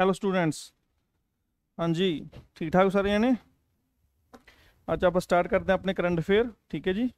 Hello students ਹਾਂਜੀ ਠੀਕ ਠਾਕ ਸਾਰੇ ਜਣੇ ਅੱਜ ਆਪਾਂ ਸਟਾਰਟ ਕਰਦੇ ਆਪਣੇ ਕਰੰਟ ਅਫੇਅਰ ਠੀਕ ਹੈ ਜੀ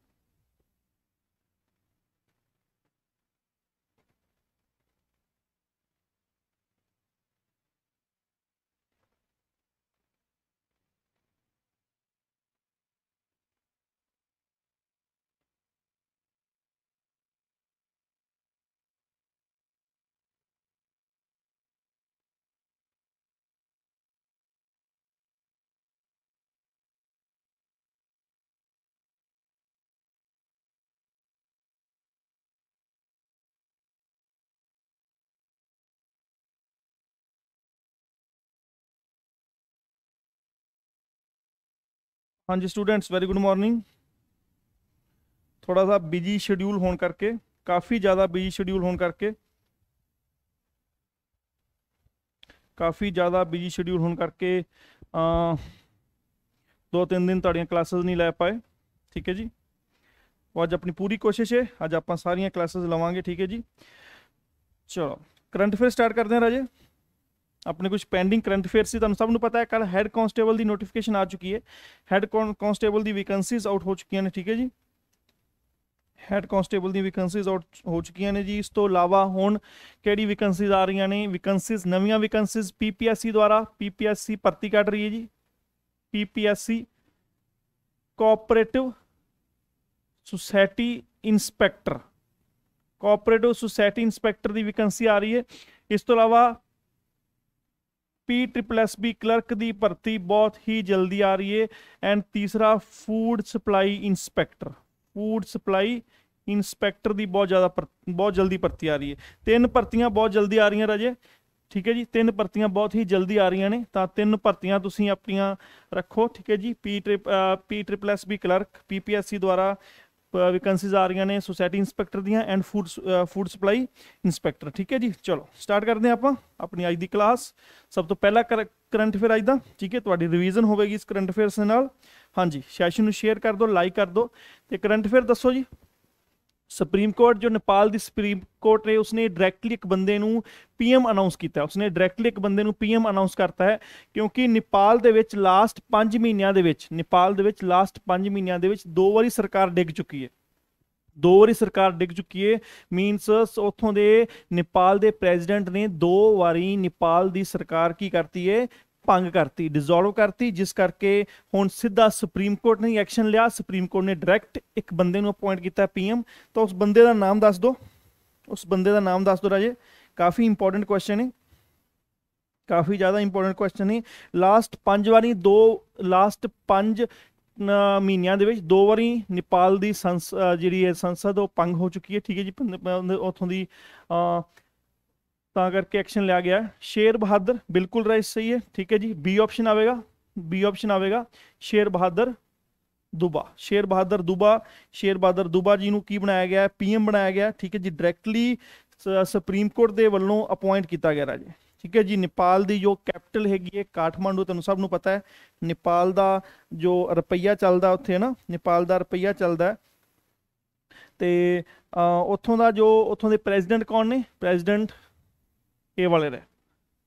हाँ जी स्टूडेंट्स वेरी गुड मॉर्निंग थोड़ा सा बिजी शेड्यूल होने करके काफ़ी ज़्यादा बिजी शेड्यूल होने करके काफ़ी ज़्यादा बिजी शेड्यूल होने करके आ, दो तीन दिन तड़िया क्लासेस नहीं लै पाए ठीक है जी अज अपनी पूरी कोशिश है अज आप सारिया क्लासेस लवेंगे ठीक है जी चलो करंट अफेयर स्टार्ट करते हैं राजे ਆਪਣੇ ਕੁਝ ਪੈਂਡਿੰਗ ਕਰੰਟ ਅਫੇਅਰਸ ਸੀ ਤੁਹਾਨੂੰ ਸਭ ਨੂੰ ਪਤਾ ਹੈ ਕੱਲ ਹੈੱਡ ਕਨਸਟੇਬਲ ਦੀ ਨੋਟੀਫਿਕੇਸ਼ਨ ਆ ਚੁੱਕੀ ਹੈ ਹੈੱਡ ਕਨਸਟੇਬਲ ਦੀ ਵੈਕੈਂਸੀਜ਼ ਆਊਟ ਹੋ ਚੁੱਕੀਆਂ ਨੇ ਠੀਕ ਹੈ ਜੀ ਹੈੱਡ ਕਨਸਟੇਬਲ ਦੀ ਵੈਕੈਂਸੀਜ਼ ਆਊਟ ਹੋ ਚੁੱਕੀਆਂ ਨੇ ਜੀ ਇਸ ਤੋਂ ਇਲਾਵਾ ਹੁਣ ਕਿਹੜੀ ਵੈਕੈਂਸੀਜ਼ ਆ ਰਹੀਆਂ ਨੇ ਵੈਕੈਂਸੀਜ਼ ਨਵੀਆਂ ਵੈਕੈਂਸੀਜ਼ ਪੀਪੀਐਸਸੀ ਦੁਆਰਾ ਪੀਪੀਐਸਸੀ ਭਰਤੀ ਕੱਢ ਰਹੀ ਹੈ ਜੀ PPSC cooperative society inspector cooperative society inspector ਦੀ ਵੈਕੈਂਸੀ ਆ ਰਹੀ ਹੈ ਇਸ ਤੋਂ ਇਲਾਵਾ P triple S B clerk ਦੀ ਭਰਤੀ ਬਹੁਤ ਹੀ ਜਲਦੀ ਆ ਰਹੀ ਏ ਐਂਡ ਤੀਸਰਾ food supply inspector food supply inspector ਦੀ ਬਹੁਤ ਜ਼ਿਆਦਾ ਬਹੁਤ ਜਲਦੀ ਭਰਤੀ ਆ ਰਹੀ ਏ ਤਿੰਨ ਭਰਤੀਆਂ ਬਹੁਤ ਜਲਦੀ ਆ ਰਹੀਆਂ ਰਾਜੇ ਠੀਕ ਹੈ ਜੀ ਤਿੰਨ ਭਰਤੀਆਂ ਬਹੁਤ ਹੀ ਜਲਦੀ ਆ ਰਹੀਆਂ ਨੇ ਤਾਂ ਤਿੰਨ ਭਰਤੀਆਂ ਤੁਸੀਂ ਆਪਣੀਆਂ ਰੱਖੋ ਠੀਕ ਹੈ ਜੀ P trip P triple S B clerk PPSC ਦੁਆਰਾ ਵੈਕੈਂਸੀਜ਼ ਆ ਰਹੀਆਂ ਨੇ ਸੋਸਾਇਟੀ ਇਨਸਪੈਕਟਰ ਦੀਆਂ and food food supply inspector ਠੀਕ ਹੈ ਜੀ ਚਲੋ ਸਟਾਰਟ ਕਰਦੇ ਆ ਆਪਾਂ ਆਪਣੀ ਅੱਜ ਦੀ ਕਲਾਸ ਸਭ ਤੋਂ ਪਹਿਲਾ ਕਰੰਟ ਅਫੇਅਰ ਅੱਜ ਦਾ ਠੀਕ ਹੈ ਤੁਹਾਡੀ ਰਿਵੀਜ਼ਨ ਹੋਵੇਗੀ ਇਸ ਕਰੰਟ ਅਫੇਅਰਸ ਨਾਲ ਹਾਂਜੀ ਸੈਸ਼ਨ ਨੂੰ ਸ਼ੇਅਰ ਕਰ ਦਿਓ ਲਾਈਕ ਕਰ ਦਿਓ ਤੇ ਕਰੰਟ ਅਫੇਅਰ ਦੱਸੋ ਜੀ ਸੁਪਰੀਮ ਕੋਰਟ ਜੋ ਨੇਪਾਲ ਦੀ ਸੁਪਰੀਮ ਕੋਰਟ ਨੇ ਉਸਨੇ ਡਾਇਰੈਕਟਲੀ ਇੱਕ ਬੰਦੇ ਨੂੰ ਪੀਐਮ ਅਨਾਉਂਸ ਕੀਤਾ ਉਸਨੇ ਡਾਇਰੈਕਟਲੀ ਇੱਕ ਬੰਦੇ ਨੂੰ ਪੀਐਮ ਅਨਾਉਂਸ ਕਰਤਾ ਹੈ ਕਿਉਂਕਿ ਨੇਪਾਲ ਦੇ ਵਿੱਚ ਲਾਸਟ 5 ਮਹੀਨਿਆਂ ਦੇ ਵਿੱਚ ਨੇਪਾਲ ਦੇ ਵਿੱਚ ਲਾਸਟ 5 ਮਹੀਨਿਆਂ ਦੇ ਵਿੱਚ ਦੋ ਵਾਰੀ ਸਰਕਾਰ ਡਿੱਗ ਚੁੱਕੀ ਹੈ ਦੋ ਵਾਰੀ ਸਰਕਾਰ ਡਿੱਗ ਚੁੱਕੀ ਹੈ ਮੀਨਸ ਉਥੋਂ ਦੇ ਨੇਪਾਲ ਦੇ ਪ੍ਰੈਜ਼ੀਡੈਂਟ ਨੇ ਦੋ ਵਾਰੀ ਨੇਪਾਲ ਦੀ ਸਰਕਾਰ ਕੀ ਕਰਤੀ ਹੈ ਭੰਗ ਕਰਤੀ ਡਿਸੋਲਵ ਕਰਤੀ ਜਿਸ ਕਰਕੇ ਹੁਣ ਸਿੱਧਾ ਸੁਪਰੀਮ ਕੋਰਟ ਨੇ ਐਕਸ਼ਨ ਲਿਆ ਸੁਪਰੀਮ ਕੋਰਟ ਨੇ ਡਾਇਰੈਕਟ ਇੱਕ ਬੰਦੇ ਨੂੰ ਅਪਾਇੰਟ ਕੀਤਾ ਪੀਐਮ ਤਾਂ ਉਸ ਬੰਦੇ ਦਾ ਨਾਮ ਦੱਸ ਦਿਓ ਉਸ ਬੰਦੇ ਦਾ ਨਾਮ ਦੱਸ ਦਿਓ ਰਾਜੇ ਕਾਫੀ ਇੰਪੋਰਟੈਂਟ ਕੁਐਸਚਨ ਹੈ ਕਾਫੀ ਜ਼ਿਆਦਾ ਇੰਪੋਰਟੈਂਟ ਕੁਐਸਚਨ ਹੈ ਲਾਸਟ 5 ਵਾਰੀ ਦੋ ਲਾਸਟ 5 ਮਹੀਨਿਆਂ ਦੇ ਵਿੱਚ ਦੋ ਵਾਰੀ ਨੇਪਾਲ ਦੀ ਜਿਹੜੀ ਹੈ ਸੰਸਦ ਉਹ ਪੰਗ ਹੋ ਚੁੱਕੀ ਹੈ ਠੀਕ ਹੈ ਜੀ ਉਥੋਂ ਦੀ ਤਾਂ ਕਰਕੇ ਐਕਸ਼ਨ ਲਿਆ ਗਿਆ ਸ਼ੇਰ ਬਹਾਦਰ ਬਿਲਕੁਲ ਰਾਈਟ ਸਹੀ ਹੈ ਠੀਕ ਹੈ ਜੀ ਬੀ ਆਪਸ਼ਨ ਆਵੇਗਾ ਬੀ ਆਪਸ਼ਨ ਆਵੇਗਾ ਸ਼ੇਰ ਬਹਾਦਰ ਦੁਬਾ ਸ਼ੇਰ ਬਹਾਦਰ ਦੁਬਾ ਸ਼ੇਰ ਬਹਾਦਰ ਦੁਬਾ ਜੀ ਨੂੰ ਕੀ ਬਣਾਇਆ ਗਿਆ ਪੀਐਮ ਬਣਾਇਆ ਗਿਆ ਠੀਕ ਹੈ ਜੀ ਡਾਇਰੈਕਟਲੀ ਸੁਪਰੀਮ ਕੋਰਟ ਦੇ ਵੱਲੋਂ ਅਪਾਇੰਟ ਕੀਤਾ ਗਿਆ ਰਾਜੇ ਠੀਕ ਹੈ ਜੀ ਨੇਪਾਲ ਦੀ ਜੋ ਕੈਪੀਟਲ ਹੈਗੀ ਹੈ ਕਾਠਮਾਂਡੂ ਤੁਹਾਨੂੰ ਸਭ ਨੂੰ ਪਤਾ ਹੈ ਨੇਪਾਲ ਦਾ ਜੋ ਰੁਪਈਆ ਚੱਲਦਾ ਉੱਥੇ ਨਾ ਨੇਪਾਲ ਦਾ ਰੁਪਈਆ ਚੱਲਦਾ ਤੇ ਉੱਥੋਂ ਦਾ ਜੋ ਉੱਥੋਂ ਦੇ ਪ੍ਰੈਜ਼ੀਡੈਂਟ ਕੌਣ ਨੇ ਪ੍ਰੈਜ਼ੀਡੈਂਟ ਇਹ ਵਾਲੇ ਰਹਿ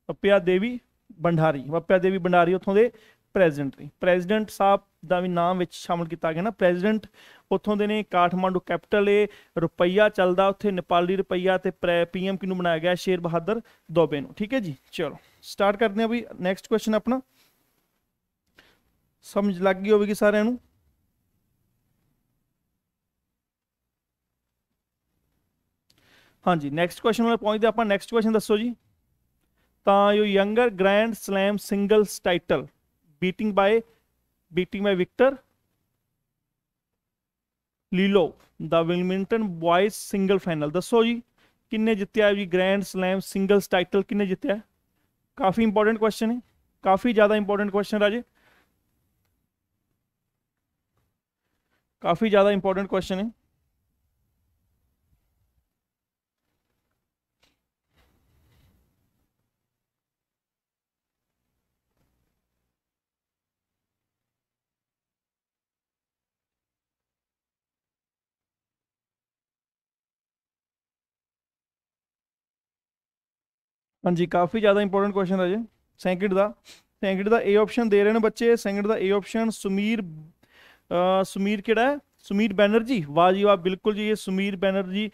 ਪੱਪਿਆ ਦੇਵੀ ਭੰਡਾਰੀ ਪੱਪਿਆ ਦੇਵੀ ਭੰਡਾਰੀ ਉੱਥੋਂ ਦੇ ਪ੍ਰੈਜ਼ੀਡੈਂਟ ਨੇ ਪ੍ਰੈਜ਼ੀਡੈਂਟ ਸਾਹਿਬ ਦਾ ਵੀ ਨਾਮ ਵਿੱਚ ਸ਼ਾਮਲ ਕੀਤਾ ਗਿਆ ਨਾ ਪ੍ਰੈਜ਼ੀਡੈਂਟ ਉੱਥੋਂ ਦੇ ਨੇ ਕਾਠਮਾਂਡੂ ਕੈਪੀਟਲ ਏ ਰੁਪਈਆ ਚੱਲਦਾ ਉੱਥੇ ਨੇਪਾਲੀ ਰੁਪਈਆ ਤੇ ਪ੍ਰੈ ਪੀਐਮ ਕਿਨੂੰ ਬਣਾਇਆ ਗਿਆ ਸ਼ੇਰ ਬਹਾਦਰ ਦੋਬੇ ਨੂੰ ਠੀਕ ਹੈ ਜੀ ਚਲੋ ਸਟਾਰਟ ਕਰਦੇ ਆ ਵੀ ਨੈਕਸਟ ਕੁਐਸਚਨ ਆਪਣਾ ਸਮਝ ਲੱਗ ਗਈ ਹੋਵੇਗੀ ਸਾਰਿਆਂ ਨੂੰ हाँ जी नैक्सट क्वेश्चन में पहुँचते आप नैक्सट क्वेश्चन दसो जी तो यो younger grand slam singles title beating by beating by Victor Lilov the Wilmington boys single final दसो जी कि जितया जी ग्रैंड स्लैम सिंगल्स टाइटल किन्ने जितया काफ़ी इंपोर्टेंट क्वेश्चन है काफ़ी ज़्यादा इंपोर्टेंट क्वेश्चन राजे काफ़ी ज़्यादा इंपोर्टेंट क्वेश्चन है ਹਾਂਜੀ ਕਾਫੀ ਜ਼ਿਆਦਾ ਇੰਪੋਰਟੈਂਟ ਕੁਐਸਚਨ ਹੈ ਜੀ ਸੈਂਕਿਟ ਦਾ ਸੈਂਕਿਟ ਦਾ ਏ ਆਪਸ਼ਨ ਦੇ ਰਹੇ ਨੇ ਬੱਚੇ ਸੈਂਕਿਟ ਦਾ ਏ ਆਪਸ਼ਨ ਸੁਮੀਰ ਸੁਮੀਰ ਕਿਹੜਾ ਹੈ ਸੁਮੀਰ ਬੈਨਰਜੀ ਵਾਹ ਜੀ ਵਾਹ ਬਿਲਕੁਲ ਜੀ ਇਹ ਸੁਮੀਰ ਬੈਨਰਜੀ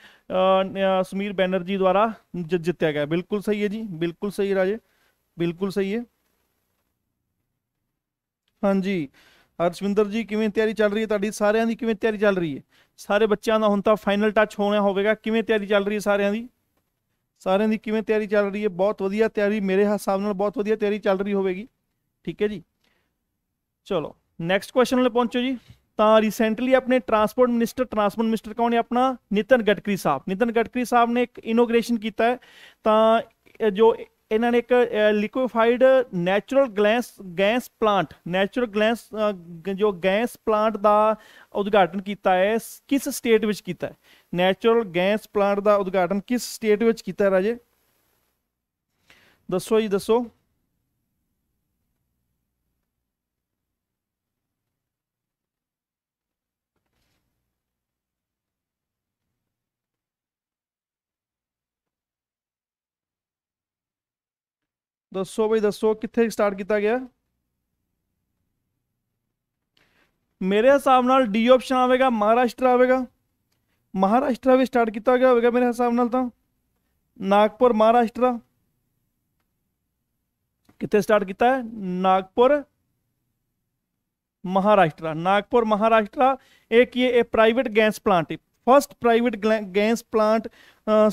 ਸੁਮੀਰ ਬੈਨਰਜੀ ਦੁਆਰਾ ਜਿੱਤਿਆ ਗਿਆ ਬਿਲਕੁਲ ਸਹੀ ਹੈ ਜੀ ਬਿਲਕੁਲ ਸਹੀ ਰਾਜੇ ਬਿਲਕੁਲ ਸਹੀ ਹੈ ਹਾਂਜੀ ਅਰਸ਼ਵਿੰਦਰ ਜੀ ਕਿਵੇਂ ਤਿਆਰੀ ਚੱਲ ਰਹੀ ਹੈ ਤੁਹਾਡੀ ਸਾਰਿਆਂ ਦੀ ਕਿਵੇਂ ਤਿਆਰੀ ਚੱਲ ਰਹੀ ਹੈ ਸਾਰੇ ਬੱਚਿਆਂ ਦਾ ਹੁਣ ਤਾਂ ਫਾਈਨਲ ਟੱਚ ਹੋਣਾ ਹੋਵੇਗਾ ਕਿਵੇਂ ਤਿਆਰੀ ਚੱਲ ਰਹੀ ਹੈ ਸਾਰਿਆਂ ਦੀ ਸਾਰਿਆਂ ਦੀ ਕਿਵੇਂ ਤਿਆਰੀ ਚੱਲ ਰਹੀ ਹੈ ਬਹੁਤ ਵਧੀਆ ਤਿਆਰੀ ਮੇਰੇ ਹਿਸਾਬ ਨਾਲ ਬਹੁਤ ਵਧੀਆ ਤਿਆਰੀ ਚੱਲ ਰਹੀ ਹੋਵੇਗੀ ਠੀਕ ਹੈ ਜੀ ਚਲੋ ਨੈਕਸਟ ਕੁਐਸਚਨ ਨਾਲ ਪਹੁੰਚੋ ਜੀ ਤਾਂ ਰੀਸੈਂਟਲੀ ਆਪਣੇ ਟਰਾਂਸਪੋਰਟ ਮਿਨਿਸਟਰ ਟਰਾਂਸਪੋਰਟ ਮਿਨਿਸਟਰ ਕੌਣ ਹੈ ਆਪਣਾ ਨਿਤਨ ਗਟਕਰੀ ਸਾਹਿਬ ਨਿਤਨ ਗਟਕਰੀ ਸਾਹਿਬ ਨੇ ਇੱਕ ਇਨੋਗ੍ਰੇਸ਼ਨ ਕੀਤਾ ਹੈ ਤਾਂ ਜੋ ਇਹਨਾਂ ਨੇ ਇੱਕ liquefied natural gas gas plant natural gas ਜੋ ਗੈਸ ਪਲਾਂਟ ਦਾ ਉਦਘਾਟਨ ਕੀਤਾ ਹੈ ਕਿਸ ਸਟੇਟ ਵਿੱਚ ਕੀਤਾ ਹੈ ਨੈਚੁਰਲ ਗੈਸ ਪਲਾਂਟ ਦਾ ਉਦਘਾਟਨ ਕਿਸ ਸਟੇਟ ਵਿੱਚ ਕੀਤਾ ਰਾਜੇ ਦੱਸੋ ਜੀ ਦੱਸੋ दसो भाई दसो कि स्टार्ट किया गया मेरे हिसाब न डी ऑप्शन आएगा महाराष्ट्र आएगा महाराष्ट्र भी स्टार्ट किया गया होगा मेरे हिसाब नागपुर महाराष्ट्र कितने स्टार्ट किया है नागपुर महाराष्ट्र नागपुर महाराष्ट्र एक ये प्राइवेट गैस प्लांट है first private gas plant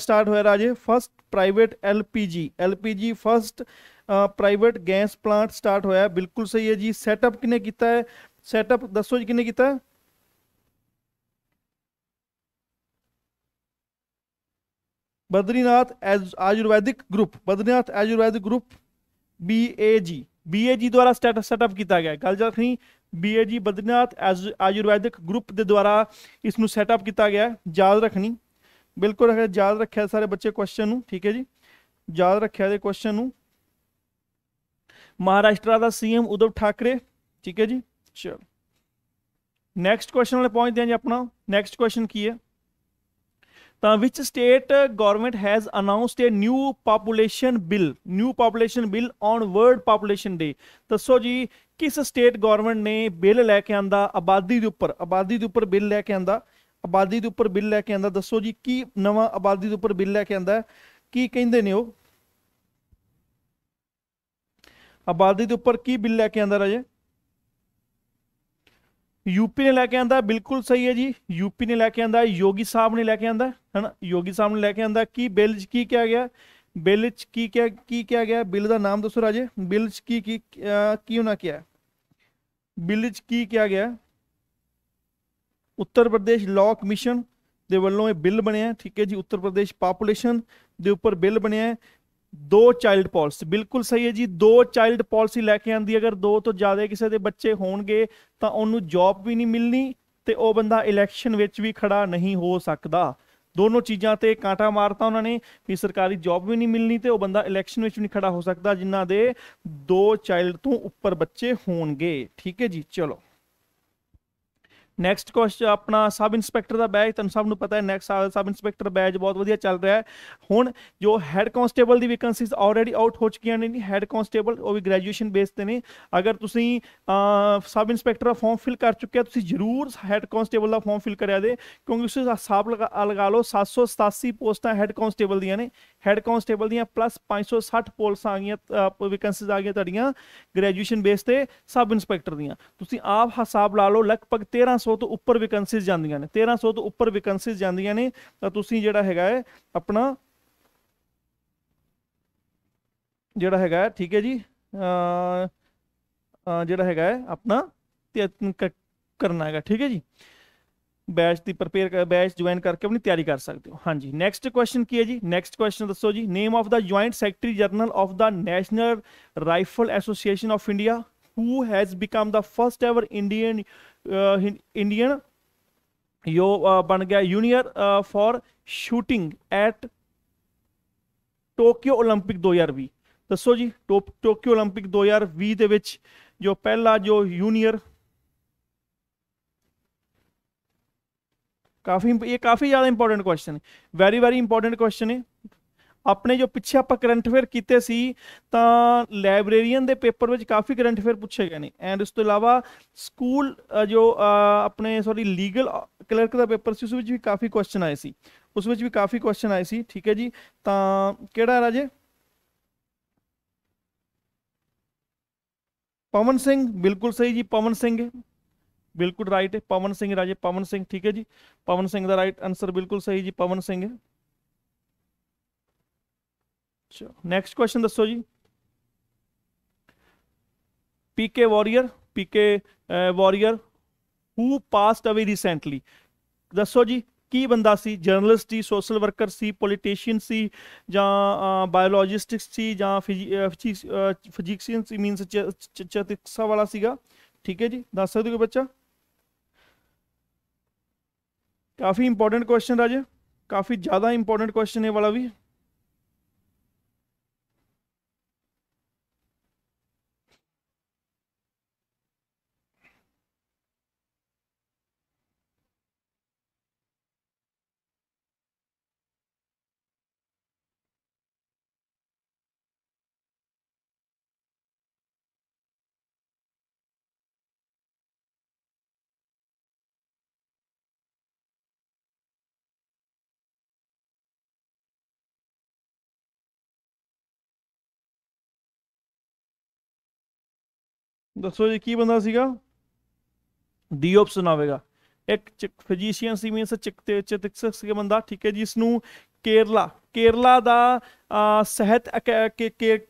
start हो राजे first private LPG LPG first private gas plant start होया बिल्कुल सही है जी सैटअप किने किया है सैटअप दसो जी किने है Badrinath as Ayurvedic group Badrinath Ayurvedic group B A G B A G द्वारा स्टैट सैटअप किया गया गल रखनी B A G Badrinath as Ayurvedic group के द्वारा इसमें सैटअप किया गया याद रखनी बिल्कुल रख याद रखे सारे बच्चे क्वेश्चन ठीक है जी याद रखे क्वेश्चन ਮਹਾਰਾਸ਼ਟਰ ਦਾ ਸੀਐਮ ਉਦਵ ਠਾਕਰੇ ਠੀਕ ਹੈ ਜੀ ਚਲ ਨੈਕਸਟ ਕੁਐਸਚਨ ਵਾਲੇ ਪਹੁੰਚਦੇ ਹਾਂ ਜੀ ਆਪਣਾ ਨੈਕਸਟ ਕੁਐਸਚਨ ਕੀ ਹੈ ਤਾਂ which state government has announced a new population bill new population bill on world population day ਦੱਸੋ ਜੀ ਕਿਸ ਸਟੇਟ ਗਵਰਨਮੈਂਟ ਨੇ ਬਿੱਲ ਲੈ ਕੇ ਆਂਦਾ ਆਬਾਦੀ ਦੇ ਉੱਪਰ ਆਬਾਦੀ ਦੇ ਉੱਪਰ ਬਿੱਲ ਲੈ ਕੇ ਆਂਦਾ ਆਬਾਦੀ ਦੇ ਉੱਪਰ ਬਿੱਲ ਲੈ ਕੇ ਆਂਦਾ ਦੱਸੋ ਜੀ ਕੀ ਨਵਾਂ ਆਬਾਦੀ ਦੇ ਉੱਪਰ ਬਿੱਲ ਲੈ ਕੇ ਆਂਦਾ ਕੀ ਕਹਿੰਦੇ ਨੇ ਉਹ ਆਬਾਦੀ ਦੇ ਉੱਪਰ ਕੀ ਬਿੱਲ ਲੈ ਕੇ ਆਂਦਾ ਰਾਜੇ ਯੂਪੀ ਨੇ ਲੈ ਕੇ ਆਂਦਾ ਬਿਲਕੁਲ ਸਹੀ ਹੈ ਜੀ ਯੂਪੀ ਨੇ ਲੈ ਕੇ ਆਂਦਾ ਯੋਗੀ ਸਾਹਿਬ ਨੇ ਲੈ ਕੇ ਆਂਦਾ ਹਨਾ ਯੋਗੀ ਸਾਹਿਬ ਨੇ ਲੈ ਕੇ ਆਂਦਾ ਕੀ ਬਿੱਲ ਚ ਕੀ ਕਿਹਾ ਗਿਆ ਬਿੱਲ ਚ ਕੀ ਕਿਹਾ ਕੀ ਕਿਹਾ ਗਿਆ ਬਿੱਲ ਦਾ ਨਾਮ ਦੱਸੋ ਰਾਜੇ ਬਿੱਲ ਚ ਕੀ ਕੀ ਕੀ ਹੋਣਾ ਕਿਹਾ ਬਿੱਲ ਚ ਕੀ ਕਿਹਾ ਗਿਆ ਉੱਤਰ ਪ੍ਰਦੇਸ਼ ਲਾਅ ਕਮਿਸ਼ਨ ਦੇ ਵੱਲੋਂ ਇਹ ਬਿੱਲ ਬਣਿਆ ਠੀਕ ਹੈ ਜੀ ਉੱਤਰ ਪ੍ਰਦੇਸ਼ ਪਾਪੂਲੇਸ਼ਨ ਦੇ ਉੱਪਰ ਬਿੱਲ ਬਣਿਆ ਦੋ ਚਾਈਲਡ ਪਾਲਿਸੀ ਬਿਲਕੁਲ ਸਹੀ ਹੈ ਜੀ ਦੋ ਚਾਈਲਡ ਪਾਲਿਸੀ ਲੈ ਕੇ ਆਂਦੀ ਅਗਰ ਦੋ ਤੋਂ ਜ਼ਿਆਦਾ ਕਿਸੇ ਦੇ ਬੱਚੇ ਹੋਣਗੇ ਤਾਂ ਉਹਨੂੰ ਜੌਬ ਵੀ ਨਹੀਂ ਮਿਲਣੀ ਤੇ ਉਹ ਬੰਦਾ ਇਲੈਕਸ਼ਨ ਵਿੱਚ ਵੀ ਖੜਾ ਨਹੀਂ ਹੋ ਸਕਦਾ ਦੋਨੋਂ ਚੀਜ਼ਾਂ ਤੇ ਕਾਂਟਾ ਮਾਰਤਾ ਉਹਨਾਂ ਨੇ ਵੀ ਸਰਕਾਰੀ ਜੌਬ ਵੀ ਨਹੀਂ ਮਿਲਣੀ ਤੇ ਉਹ ਬੰਦਾ ਇਲੈਕਸ਼ਨ ਵਿੱਚ ਵੀ ਨਹੀਂ ਖੜਾ ਹੋ ਸਕਦਾ ਜਿਨ੍ਹਾਂ ਦੇ ਦੋ ਚਾਈਲਡ ਤੋਂ ਉੱਪਰ ਬੱਚੇ ਹੋਣਗੇ ਠੀਕ ਹੈ ਜੀ ਚਲੋ ਨੈਕਸਟ ਕੁਐਸਚਨ ਆਪਣਾ ਸਬ ਇੰਸਪੈਕਟਰ ਦਾ ਬੈਜ ਤੁਹਾਨੂੰ ਸਭ ਨੂੰ ਪਤਾ ਹੈ ਨੈਕਸਟ ਸਬ ਇੰਸਪੈਕਟਰ ਬੈਜ ਬਹੁਤ ਵਧੀਆ ਚੱਲ ਰਿਹਾ ਹੈ ਹੁਣ ਜੋ ਹੈਡ ਕਨਸਟੇਬਲ ਦੀ ਵੈਕੈਂਸੀਜ਼ ਆਲਰੇਡੀ ਆਊਟ ਹੋ ਚੁੱਕੀਆਂ ਨੇ ਹੈਡ ਕਨਸਟੇਬਲ ਉਹ ਵੀ ਗ੍ਰੈਜੂਏਸ਼ਨ ਬੇਸ ਤੇ ਨੇ ਅਗਰ ਤੁਸੀਂ ਸਬ ਇੰਸਪੈਕਟਰ ਦਾ ਫਾਰਮ ਫਿਲ ਕਰ ਚੁੱਕੇ ਹੋ ਤੁਸੀਂ ਜ਼ਰੂਰ ਹੈਡ ਕਨਸਟੇਬਲ ਦਾ ਫਾਰਮ ਫਿਲ ਕਰਿਆ ਦੇ ਕਿਉਂਕਿ ਉਸ ਸਾਬ ਲਗਾ ਲਓ 787 ਪੋਸਟਾਂ ਹੈਡ ਕਨਸਟੇਬਲ ਦੀਆਂ ਨੇ ਹੈੱਡ ਕਾਂਸਟੇਬਲ ਦੀਆਂ ਪਲੱਸ 560 ਪੋਲਸ ਆ ਗਈਆਂ ਵੈਕੈਂਸੀਜ਼ ਆ ਗਈਆਂ ਤੁਹਾਡੀਆਂ ਗ੍ਰੈਜੂਏਸ਼ਨ ਬੇਸ ਤੇ ਸਬ ਇਨਸਪੈਕਟਰ ਦੀਆਂ ਤੁਸੀਂ ਆਪ ਹਿਸਾਬ ਲਾ ਲਓ ਲਗਭਗ 1300 ਤੋਂ ਉੱਪਰ ਵੈਕੈਂਸੀਜ਼ ਜਾਂਦੀਆਂ ਨੇ 1300 ਤੋਂ ਉੱਪਰ ਵੈਕੈਂਸੀਜ਼ ਜਾਂਦੀਆਂ ਨੇ ਤਾਂ ਤੁਸੀਂ ਜਿਹੜਾ ਹੈਗਾ ਹੈ ਆਪਣਾ ਜਿਹੜਾ ਹੈਗਾ ਠੀਕ ਹੈ ਜੀ ਜਿਹੜਾ ਹੈਗਾ ਆਪਣਾ ਕਰਨਾ ਹੈਗਾ ਠੀਕ ਹੈ ਜੀ बैच की प्रपेयर बैच ज्वाइन करके अपनी तैयारी कर सकते हो हाँ जी नैक्सट क्वेश्चन की है जी नैक्सट क्वेश्चन दसो जी name of the joint secretary general of the National Rifle Association of India who has become the first ever Indian Indian यो बन गया यूनियर for shooting at Tokyo Olympic दो हज़ार भी दसो जी टो टोक्यो ओलंपिक दो हज़ार भी जो पहला जो यूनियर ਕਾਫੀ ਇਹ ਕਾਫੀ ਜ਼ਿਆਦਾ ਇੰਪੋਰਟੈਂਟ ਕੁਐਸਚਨ ਹੈ ਵੈਰੀ ਵੈਰੀ ਇੰਪੋਰਟੈਂਟ ਕੁਐਸਚਨ ਹੈ ਆਪਣੇ ਜੋ ਪਿੱਛੇ ਆਪਾਂ ਕਰੰਟ ਅਫੇਅਰ ਕੀਤੇ ਸੀ ਤਾਂ ਲਾਇਬ੍ਰੇਰੀਅਨ ਦੇ ਪੇਪਰ ਵਿੱਚ ਕਾਫੀ ਕਰੰਟ ਅਫੇਅਰ ਪੁੱਛੇ ਗਏ ਨੇ ਐਂਡ ਉਸ ਤੋਂ ਇਲਾਵਾ ਸਕੂਲ ਜੋ ਆਪਣੇ ਸੌਰੀ ਲੀਗਲ ਕਲਰਕ ਦਾ ਪੇਪਰ ਸੀ ਉਸ ਵਿੱਚ ਵੀ ਕਾਫੀ ਕੁਐਸਚਨ ਆਏ ਸੀ ਉਸ ਵਿੱਚ ਵੀ ਕਾਫੀ ਕੁਐਸਚਨ ਆਏ ਸੀ ਠੀਕ ਹੈ ਜੀ ਤਾਂ ਕਿਹੜਾ ਰਾਜੇ ਪਵਨ ਸਿੰਘ ਬਿਲਕੁਲ ਸਹੀ ਜੀ ਪਵਨ ਸਿੰਘ बिल्कुल राइट है पवन सिंह राजे पवन सिंह ठीक है जी पवन सिंह का राइट आंसर बिल्कुल सही जी पवन सिंह है नेक्स्ट क्वेश्चन दसो जी PK Warrier PK Warrier who passed away recently दसो जी की बंदा सी जर्नलिस्ट सी सोशल वर्कर सी पोलीटिशियन सी बायोलॉजिस्ट सी फिजिक्स फिजिक्सियन मीनस चिकित्सा वाला सी ठीक है जी दस सकते हो बच्चा ਕਾਫੀ ਇੰਪੋਰਟੈਂਟ ਕੁਐਸਚਨ ਰਾਜੇ ਕਾਫੀ ਜ਼ਿਆਦਾ ਇੰਪੋਰਟੈਂਟ ਕੁਐਸਚਨ ਇਹ ਵਾਲਾ ਵੀ ਦੱਸੋ ਜੀ ਕੀ ਬੰਦਾ ਸੀਗਾ ਡੀ ਆਪਸ਼ਨ ਆਵੇਗਾ ਇੱਕ ਫਿਜ਼ੀਸ਼ੀਅਨ ਸੀ ਮੀਨਸ ਚਿਕ ਤੇ ਚਿਕਿਤਸਕ ਕੇ ਬੰਦਾ ਠੀਕ ਹੈ ਜੀ ਇਸ ਨੂੰ ਕੇਰਲਾ ਕੇਰਲਾ ਦਾ ਸਿਹਤ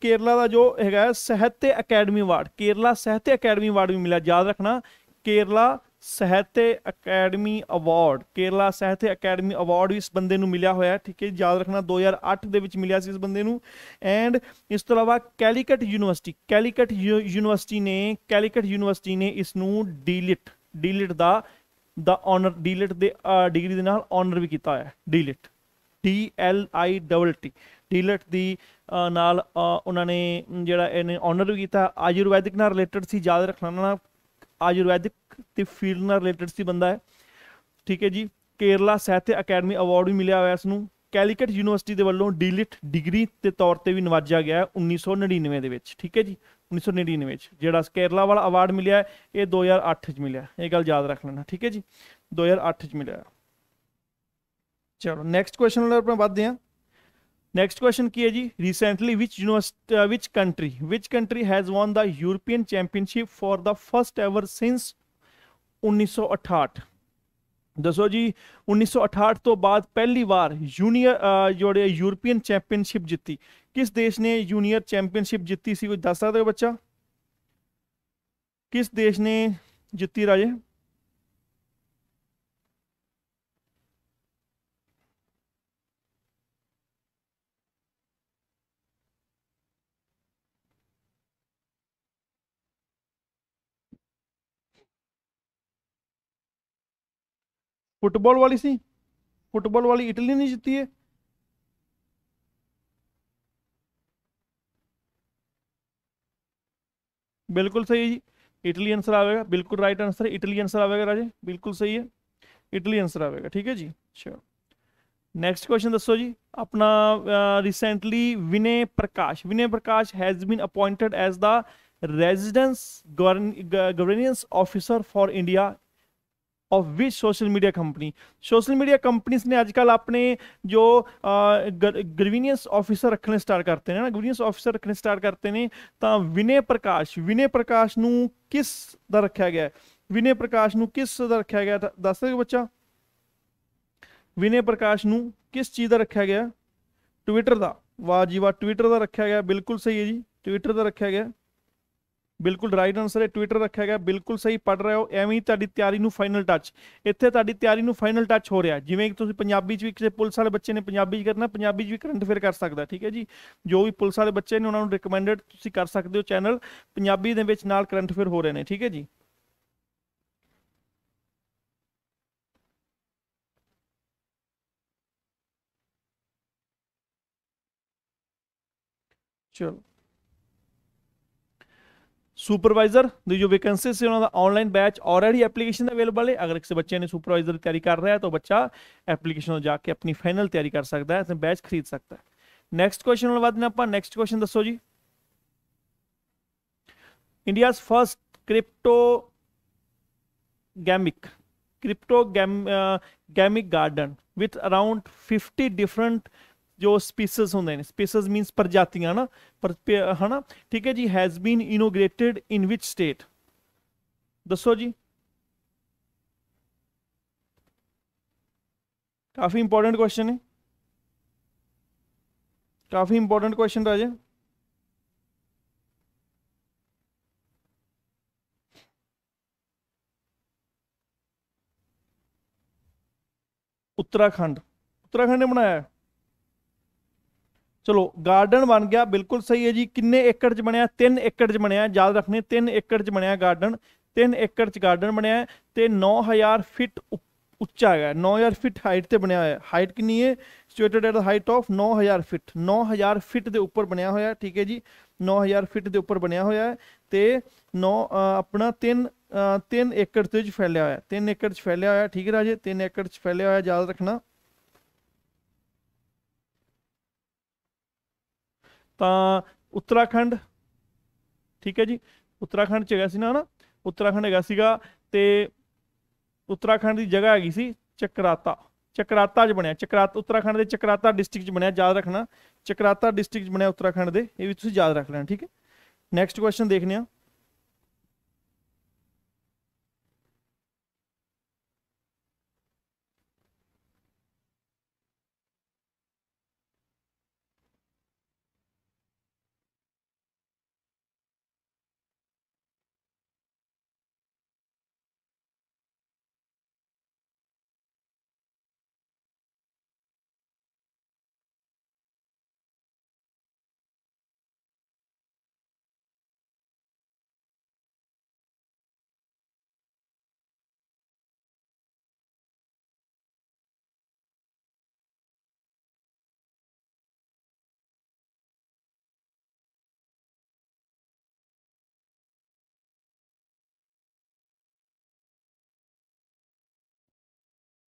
ਕੇਰਲਾ ਦਾ ਜੋ ਹੈਗਾ ਸਿਹਤ ਤੇ ਅਕੈਡਮੀ ਅਵਾਰਡ ਕੇਰਲਾ ਸਿਹਤ ਤੇ ਅਕੈਡਮੀ ਅਵਾਰਡ ਵੀ ਮਿਲਿਆ ਯਾਦ ਰੱਖਣਾ Kerala Sahitya academy award Kerala Sahitya academy award ਵੀ ਇਸ ਬੰਦੇ ਨੂੰ ਮਿਲਿਆ ਹੋਇਆ ਹੈ ਠੀਕ ਹੈ ਯਾਦ ਰੱਖਣਾ 2008 ਦੇ ਵਿੱਚ ਮਿਲਿਆ ਸੀ ਇਸ ਬੰਦੇ ਨੂੰ ਐਂਡ ਇਸ ਤੋਂ ਇਲਾਵਾ ਕੈਲੀਕਟ ਯੂਨੀਵਰਸਿਟੀ ਕੈਲੀਕਟ ਯੂਨੀਵਰਸਿਟੀ ਨੇ ਕੈਲੀਕਟ ਯੂਨੀਵਰਸਿਟੀ ਨੇ ਇਸ ਨੂੰ ਡੀਲਿਟ ਡੀਲਿਟ ਦਾ ਦਾ ਆਨਰ ਡੀਲਿਟ ਦੇ ਡਿਗਰੀ ਦੇ ਨਾਲ ਆਨਰ ਵੀ ਕੀਤਾ ਹੋਇਆ ਹੈ DLitt D L I double T DLitt ਦੀ ਨਾਲ ਉਹਨਾਂ ਨੇ ਜਿਹੜਾ ਇਹਨੇ ਆਨਰ ਵੀ ਕੀਤਾ ਆਯੁਰਵੈਦਿਕ ਨਾਲ ਰਿਲੇਟਡ ਸੀ ਯਾਦ ਰੱਖਣਾ ਨਾ ਆਯੁਰਵੈਦਿਕ ਤੇ ਫੀਲਡ ਨਾਲ ਰਿਲੇਟਡ ਸੀ ਬੰਦਾ ਹੈ ਠੀਕ ਹੈ ਜੀ ਕੇਰਲਾ ਸਾਹਿਤ ਅਕੈਡਮੀ ਅਵਾਰਡ ਵੀ ਮਿਲਿਆ ਹੋਇਆ ਇਸ ਨੂੰ ਕੈਲੀਕਟ ਯੂਨੀਵਰਸਿਟੀ ਦੇ ਵੱਲੋਂ ਡੀਲਿਟ ਡਿਗਰੀ e ਦੇ ਤੌਰ ਤੇ ਵੀ ਨਵਾਜਿਆ ਗਿਆ 1999 ਦੇ ਵਿੱਚ ਠੀਕ ਹੈ ਜੀ 1999 ਵਿੱਚ ਜਿਹੜਾ ਕੇਰਲਾ ਵਾਲਾ ਅਵਾਰਡ ਮਿਲਿਆ ਇਹ 2008 ਚ ਮਿਲਿਆ ਇਹ ਗੱਲ ਯਾਦ ਰੱਖ ਲੈਣਾ ਠੀਕ ਹੈ ਜੀ 2008 ਚ ਮਿਲਿਆ ਚਲੋ ਨੈਕਸਟ ਕੁਐਸਚਨ ਨਾਲ ਆਪਾਂ ਵੱਧਦੇ ਹਾਂ नैक्सट क्वेश्चन की है जी recently which university which country which country has won the European championship for the first ever since उन्नीस सौ 1968 दसो जी उन्नीस सौ 1968 तो बाद पहली बार यूनियर uh, जोड़े यूरोपियन चैंपियनशिप जीती किस देश ने यूनियर चैंपियनशिप जीती सी कुछ दस सकते हो बच्चा किस देश ने जीती राजे फुटबॉल वाली सी फुटबॉल वाली इटली नहीं जीती है बिल्कुल सही है जी इटली आंसर आवेगा बिल्कुल राइट आंसर है इटली आंसर आवेगा राजे बिल्कुल सही है इटली आंसर आवेगा ठीक है जी श्योर नेक्स्ट क्वेश्चन दसो जी अपना recently Vinay Prakash Vinay Prakash has been appointed as the residence governance officer for India of which social media company social media companies ने आजकल अपने जो ग्रीविनियंस ऑफिसर रखने ਸਟਾਰਟ ਕਰਤੇ ਨੇ ਨਾ ਗ੍ਰੀਵੀਨੈਂਸ ਆਫੀਸਰ ਰੱਖਣੇ ਸਟਾਰਟ ਕਰਤੇ ਨੇ ਤਾਂ ਵਿਨੇ ਪ੍ਰਕਾਸ਼ ਵਿਨੇ ਪ੍ਰਕਾਸ਼ ਨੂੰ ਕਿਸ ਦਾ ਰੱਖਿਆ ਗਿਆ ਵਿਨੇ ਪ੍ਰਕਾਸ਼ ਨੂੰ ਕਿਸ ਦਾ ਰੱਖਿਆ ਗਿਆ ਦੱਸ ਸਕਦੇ ਬੱਚਾ ਵਿਨੇ ਪ੍ਰਕਾਸ਼ ਨੂੰ ਕਿਸ ਚੀਜ਼ ਦਾ ਰੱਖਿਆ ਗਿਆ ਟਵਿੱਟਰ ਦਾ ਵਾਹ ਜੀ ਵਾਹ ਟਵਿੱਟਰ ਦਾ ਰੱਖਿਆ ਗਿਆ ਬਿਲਕੁਲ ਸਹੀ ਹੈ ਜੀ ਟਵਿੱਟਰ ਦਾ ਰੱਖਿਆ ਗਿਆ ਬਿਲਕੁਲ ਰਾਈਟ ਆਨਸਰ ਹੈ ਟਵਿੱਟਰ ਰੱਖਿਆ ਗਿਆ ਬਿਲਕੁਲ ਸਹੀ ਪੜ ਰਹੇ ਹੋ ਐਵੇਂ ਹੀ ਤੁਹਾਡੀ ਤਿਆਰੀ ਨੂੰ ਫਾਈਨਲ ਟੱਚ ਇੱਥੇ ਤੁਹਾਡੀ ਤਿਆਰੀ ਨੂੰ ਫਾਈਨਲ ਟੱਚ ਹੋ ਰਿਹਾ ਜਿਵੇਂ ਕਿ ਤੁਸੀਂ ਪੰਜਾਬੀ 'ਚ ਵੀ ਕਿਸੇ ਪੁਲਿਸ ਵਾਲੇ ਬੱਚੇ ਨੇ ਪੰਜਾਬੀ 'ਚ ਕਰਨਾ ਪੰਜਾਬੀ 'ਚ ਵੀ ਕਰੰਟ ਅਫੇਅਰ ਕਰ ਸਕਦਾ ਠੀਕ ਹੈ ਜੀ ਜੋ ਵੀ ਪੁਲਿਸ ਵਾਲੇ ਬੱਚੇ ਨੇ ਉਹਨਾਂ ਨੂੰ ਰეკਮੈਂਡਡ ਤੁਸੀਂ ਕਰ ਸਕਦੇ ਹੋ ਚੈਨਲ ਪੰਜਾਬੀ ਦੇ ਵਿੱਚ ਨਾਲ ਕਰੰਟ ਅਫੇਅਰ ਹੋ ਰਹੇ ਨੇ ਠੀਕ ਹੈ ਜੀ ਚਲੋ सुपरवाइजर जो उन्होंने online batch already application available है अगर किसी बच्चे ने सुपरवाइजर तैयारी कर रहा है तो बच्चा एप्लीकेशन जाके अपनी फाइनल तैयारी कर सकता है बैच खरीद सकता है ਨੈਕਸਟ ਕੁਐਸਚਨ ਨਾਲ ਵਧਦੇ नैक्सट क्वेश्चन दसो जी India India's cryptogamic cryptogamic garden with around fifty different ਜੋ ਸਪੀਸੀਸ ਹੁੰਦੇ ਨੇ ਸਪੀਸੀਸ ਮੀਨਸ ਪ੍ਰਜਾਤੀਆਂ ਨਾ ਪਰ ਹਨਾ ਠੀਕ ਹੈ ਜੀ has been ਇਨੋਗ੍ਰੇਟਡ in which state ਦੱਸੋ ਜੀ ਕਾਫੀ ਇੰਪੋਰਟੈਂਟ ਕੁਐਸਚਨ ਹੈ ਕਾਫੀ ਇੰਪੋਰਟੈਂਟ ਕੁਐਸਚਨ ਰਾਜੇ ਉੱਤਰਾਖੰਡ ਉੱਤਰਾਖੰਡ ਨੇ ਬਣਾਇਆ ਚਲੋ ਗਾਰਡਨ ਬਣ ਗਿਆ ਬਿਲਕੁਲ ਸਹੀ ਹੈ ਜੀ ਕਿੰਨੇ ਏਕੜ 'ਚ ਬਣਿਆ 3 ਏਕੜ 'ਚ ਬਣਿਆ ਯਾਦ ਰੱਖਣੇ 3 ਏਕੜ 'ਚ ਬਣਿਆ ਗਾਰਡਨ 3 ਏਕੜ 'ਚ ਗਾਰਡਨ ਬਣਿਆ ਤੇ 9000 ਫਿਟ ਉੱਚਾ ਹੈਗਾ 9000 ਫਿਟ ਹਾਈਟ ਤੇ ਬਣਿਆ ਹੋਇਆ ਹਾਈਟ ਕਿੰਨੀ ਹੈ situated at height of 9000 feet 9000 feet ਦੇ ਉੱਪਰ ਬਣਿਆ ਹੋਇਆ ਠੀਕ ਹੈ ਜੀ 9000 ਫਿਟ ਦੇ ਉੱਪਰ ਬਣਿਆ ਹੋਇਆ ਹੈ ਤੇ 9 ਆਪਣਾ 3 3 ਏਕੜ ਤੇ ਵਿੱਚ ਫੈਲਿਆ ਹੋਇਆ 3 ਏਕੜ 'ਚ ਫੈਲਿਆ ਹੋਇਆ ਠੀਕ ਹੈ ਰਾਜੇ 3 ਏਕੜ 'ਚ ਫੈਲਿਆ ਹੋਇਆ ਯਾਦ ਰੱਖਣਾ ਤਾਂ ਉੱਤਰਾਖੰਡ ਠੀਕ ਹੈ ਜੀ ਉੱਤਰਾਖੰਡ ਚ ਹੈਗਾ ਸੀ ਨਾ ਨਾ ਉੱਤਰਾਖੰਡ ਹੈਗਾ ਸੀਗਾ ਤੇ ਉੱਤਰਾਖੰਡ ਦੀ ਜਗ੍ਹਾ ਹੈਗੀ ਸੀ ਚਕਰਾਤਾ ਚਕਰਾਤਾ 'ਚ ਬਣਿਆ ਚਕਰਾਤ ਉੱਤਰਾਖੰਡ ਦੇ ਚਕਰਾਤਾ ਡਿਸਟ੍ਰਿਕਟ 'ਚ ਬਣਿਆ ਯਾਦ ਰੱਖਣਾ ਚਕਰਾਤਾ ਡਿਸਟ੍ਰਿਕਟ 'ਚ ਬਣਿਆ ਉੱਤਰਾਖੰਡ ਦੇ ਇਹ ਵੀ ਤੁਸੀਂ ਯਾਦ ਰੱਖ ਲੈਣਾ ਠੀਕ ਹੈ ਨੈਕਸਟ ਕੁਐਸਚਨ ਦੇਖਨੇ ਆ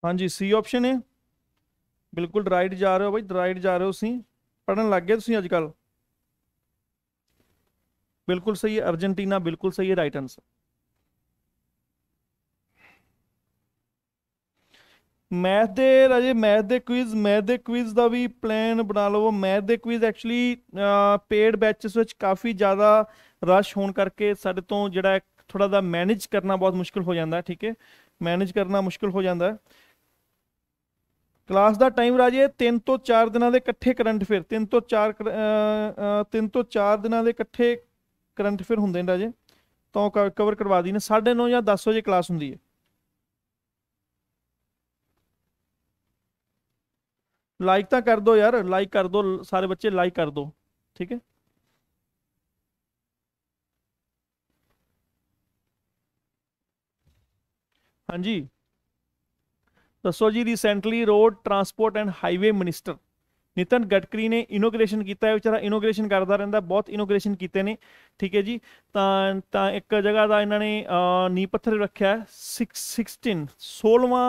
ਹਾਂਜੀ ਸੀ ਆਪਸ਼ਨ ਹੈ ਬਿਲਕੁਲ ਰਾਈਟ ਜਾ ਰਹੇ ਹੋ ਬਾਈ ਰਾਈਟ ਜਾ ਰਹੇ ਹੋ ਤੁਸੀਂ ਪੜਨ ਲੱਗ ਗਏ ਤੁਸੀਂ ਅੱਜ ਕੱਲ ਬਿਲਕੁਲ ਸਹੀ ਹੈ ਅਰਜنٹੀਨਾ ਬਿਲਕੁਲ ਸਹੀ ਹੈ ਰਾਈਟ ਆਨਸਰ ਮੈਥ ਦੇ ਰਾਜੇ ਮੈਥ ਦੇ ਕੁਇਜ਼ ਮੈਥ ਦੇ ਕੁਇਜ਼ ਦਾ ਵੀ ਪਲਾਨ ਬਣਾ ਲਵੋ ਮੈਥ ਦੇ ਕੁਇਜ਼ ਐਕਚੁਅਲੀ ਪੇਡ ਬੈਚਸ ਵਿੱਚ ਕਾਫੀ ਜ਼ਿਆਦਾ ਰਸ਼ ਹੋਣ ਕਰਕੇ ਸਾਡੇ ਤੋਂ ਜਿਹੜਾ ਥੋੜਾ ਦਾ ਮੈਨੇਜ ਕਰਨਾ ਬਹੁਤ ਮੁਸ਼ਕਲ ਹੋ ਜਾਂਦਾ ਠੀਕ ਹੈ ਮੈਨੇਜ ਕਰਨਾ ਮੁਸ਼ਕਲ ਹੋ ਜਾਂਦਾ ਹੈ ਕਲਾਸ ਦਾ ਟਾਈਮ ਰਾਜੇ 3 ਤੋਂ 4 ਦਿਨਾਂ ਦੇ ਇਕੱਠੇ ਕਰੰਟ ਅਫੇਅਰ 3 ਤੋਂ 4 3 ਤੋਂ 4 ਦਿਨਾਂ ਦੇ ਇਕੱਠੇ ਕਰੰਟ ਅਫੇਅਰ ਹੁੰਦੇ ਨੇ ਰਾਜੇ ਤਾਂ ਕਵਰ ਕਰਵਾ ਦੀ ਨੇ 9:30 ਜਾਂ 10 ਵਜੇ ਕਲਾਸ ਹੁੰਦੀ ਹੈ ਲਾਈਕ ਤਾਂ ਕਰ ਦਿਓ ਯਾਰ ਲਾਈਕ ਕਰ ਦਿਓ ਸਾਰੇ ਬੱਚੇ ਲਾਈਕ ਕਰ ਦਿਓ ਠੀਕ ਹੈ ਹਾਂਜੀ ਦੱਸੋ ਜੀ recently road transport and highway minister Nitin Gadkari ਨੇ ਇਨੋਗ੍ਰੇਸ਼ਨ ਕੀਤਾ ਹੈ ਵਿਚਾਰਾ ਇਨੋਗ੍ਰੇਸ਼ਨ ਕਰਦਾ ਰਹਿੰਦਾ ਬਹੁਤ ਇਨੋਗ੍ਰੇਸ਼ਨ ਕੀਤੇ ਨੇ ਠੀਕ ਹੈ ਜੀ ਤਾਂ ਤਾਂ ਇੱਕ ਜਗ੍ਹਾ ਦਾ ਇਹਨਾਂ ਨੇ ਨੀ ਪੱਥਰ ਰੱਖਿਆ 16 16ਵਾਂ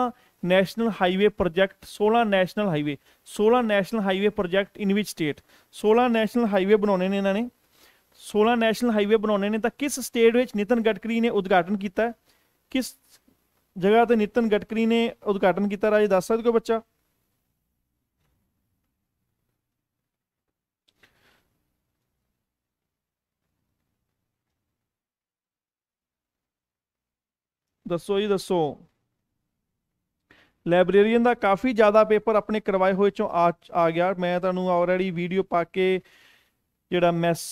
national highway project 16 national highway 16 national highway project in which state 16 national highway ਬਣਾਉਣੇ ਨੇ ਇਹਨਾਂ ਨੇ 16 ਨੈਸ਼ਨਲ ਹਾਈਵੇ ਬਣਾਉਣੇ ਨੇ ਤਾਂ ਕਿਸ ਸਟੇਟ ਵਿੱਚ ਨਿਤਨ ਗਟਕਰੀ ਨੇ ਉਦਘਾਟਨ ਕੀਤਾ ਕਿਸ ਜਗ੍ਹਾ ਤੇ ਨਿਤਨ ਗਟਕਰੀ ਨੇ ਉਦਘਾਟਨ ਕੀਤਾ ਰਾਜ ਦੱਸ ਸਕਦੇ ਕੋ ਬੱਚਾ ਦੱਸੋ ਜੀ ਦੱਸੋ ਲਾਇਬ੍ਰੇਰੀਅਨ ਦਾ ਕਾਫੀ ਜ਼ਿਆਦਾ ਪੇਪਰ ਆਪਣੇ ਕਰਵਾਏ ਹੋਏ ਚੋਂ ਆ ਗਿਆ ਮੈਂ ਤੁਹਾਨੂੰ ਆਲਰੇਡੀ ਵੀਡੀਓ ਪਾ ਕੇ ਜਿਹੜਾ ਮੈਸ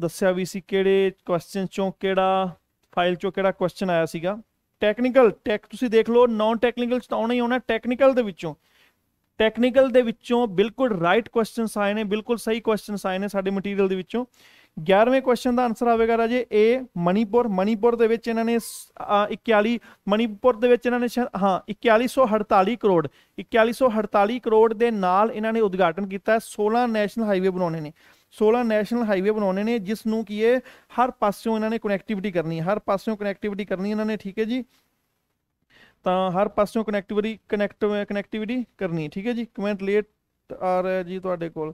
ਦੱਸਿਆ ਵੀ ਸੀ ਕਿਹੜੇ ਕੁਐਸਚਨ ਚੋਂ ਕਿਹੜਾ ਫਾਈਲ ਚੋਂ ਕਿਹੜਾ ਕੁਐਸਚਨ ਆਇਆ ਸੀਗਾ ਟੈਕਨੀਕਲ ਟੈਕ ਤੁਸੀਂ ਦੇਖ ਲਓ ਨਾਨ ਟੈਕਨੀਕਲ ਚ ਤਾਂ ਆਉਣਾ ਹੀ ਆਉਣਾ ਟੈਕਨੀਕਲ ਦੇ ਵਿੱਚੋਂ ਟੈਕਨੀਕਲ ਦੇ ਵਿੱਚੋਂ ਬਿਲਕੁਲ ਰਾਈਟ ਕੁਐਸਚਨਸ ਆਏ ਨੇ ਬਿਲਕੁਲ ਸਹੀ ਕੁਐਸਚਨਸ ਆਏ ਨੇ ਸਾਡੇ ਮਟੀਰੀਅਲ ਦੇ ਵਿੱਚੋਂ 11ਵੇਂ ਕੁਐਸਚਨ ਦਾ ਆਨਸਰ ਆਵੇਗਾ ਰਾਜੇ ਏ ਮਨੀਪੁਰ ਮਨੀਪੁਰ ਦੇ ਵਿੱਚ ਇਹਨਾਂ ਨੇ 41 ਮਨੀਪੁਰ ਦੇ ਵਿੱਚ ਇਹਨਾਂ ਨੇ ਹਾਂ 4148 ਕਰੋੜ 4148 ਕਰੋੜ ਦੇ ਨਾਲ ਇਹਨਾਂ ਨੇ ਉਦਘਾਟਨ ਕੀਤਾ 16 ਨੈਸ਼ਨਲ ਹਾਈਵੇ ਬਣਾਉਣੇ ਨੇ 16 ਨੈਸ਼ਨਲ ਹਾਈਵੇ ਬਣਾਉਣੇ ਨੇ ਜਿਸ ਨੂੰ ਕੀ ਹੈ ਹਰ ਪਾਸਿਓਂ ਇਹਨਾਂ ਨੇ ਕਨੈਕਟੀਵਿਟੀ ਕਰਨੀ ਹੈ ਹਰ ਪਾਸਿਓਂ ਕਨੈਕਟੀਵਿਟੀ ਕਰਨੀ ਇਹਨਾਂ ਨੇ ਠੀਕ ਹੈ ਜੀ ਤਾਂ ਹਰ ਪਾਸਿਓਂ ਕਨੈਕਟੀਵਿਟੀ ਕਨੈਕਟ ਕਨੈਕਟੀਵਿਟੀ ਕਰਨੀ ਠੀਕ ਹੈ ਜੀ ਕਮੈਂਟ ਲੇਟ ਆ ਰਿਹਾ ਜੀ ਤੁਹਾਡੇ ਕੋਲ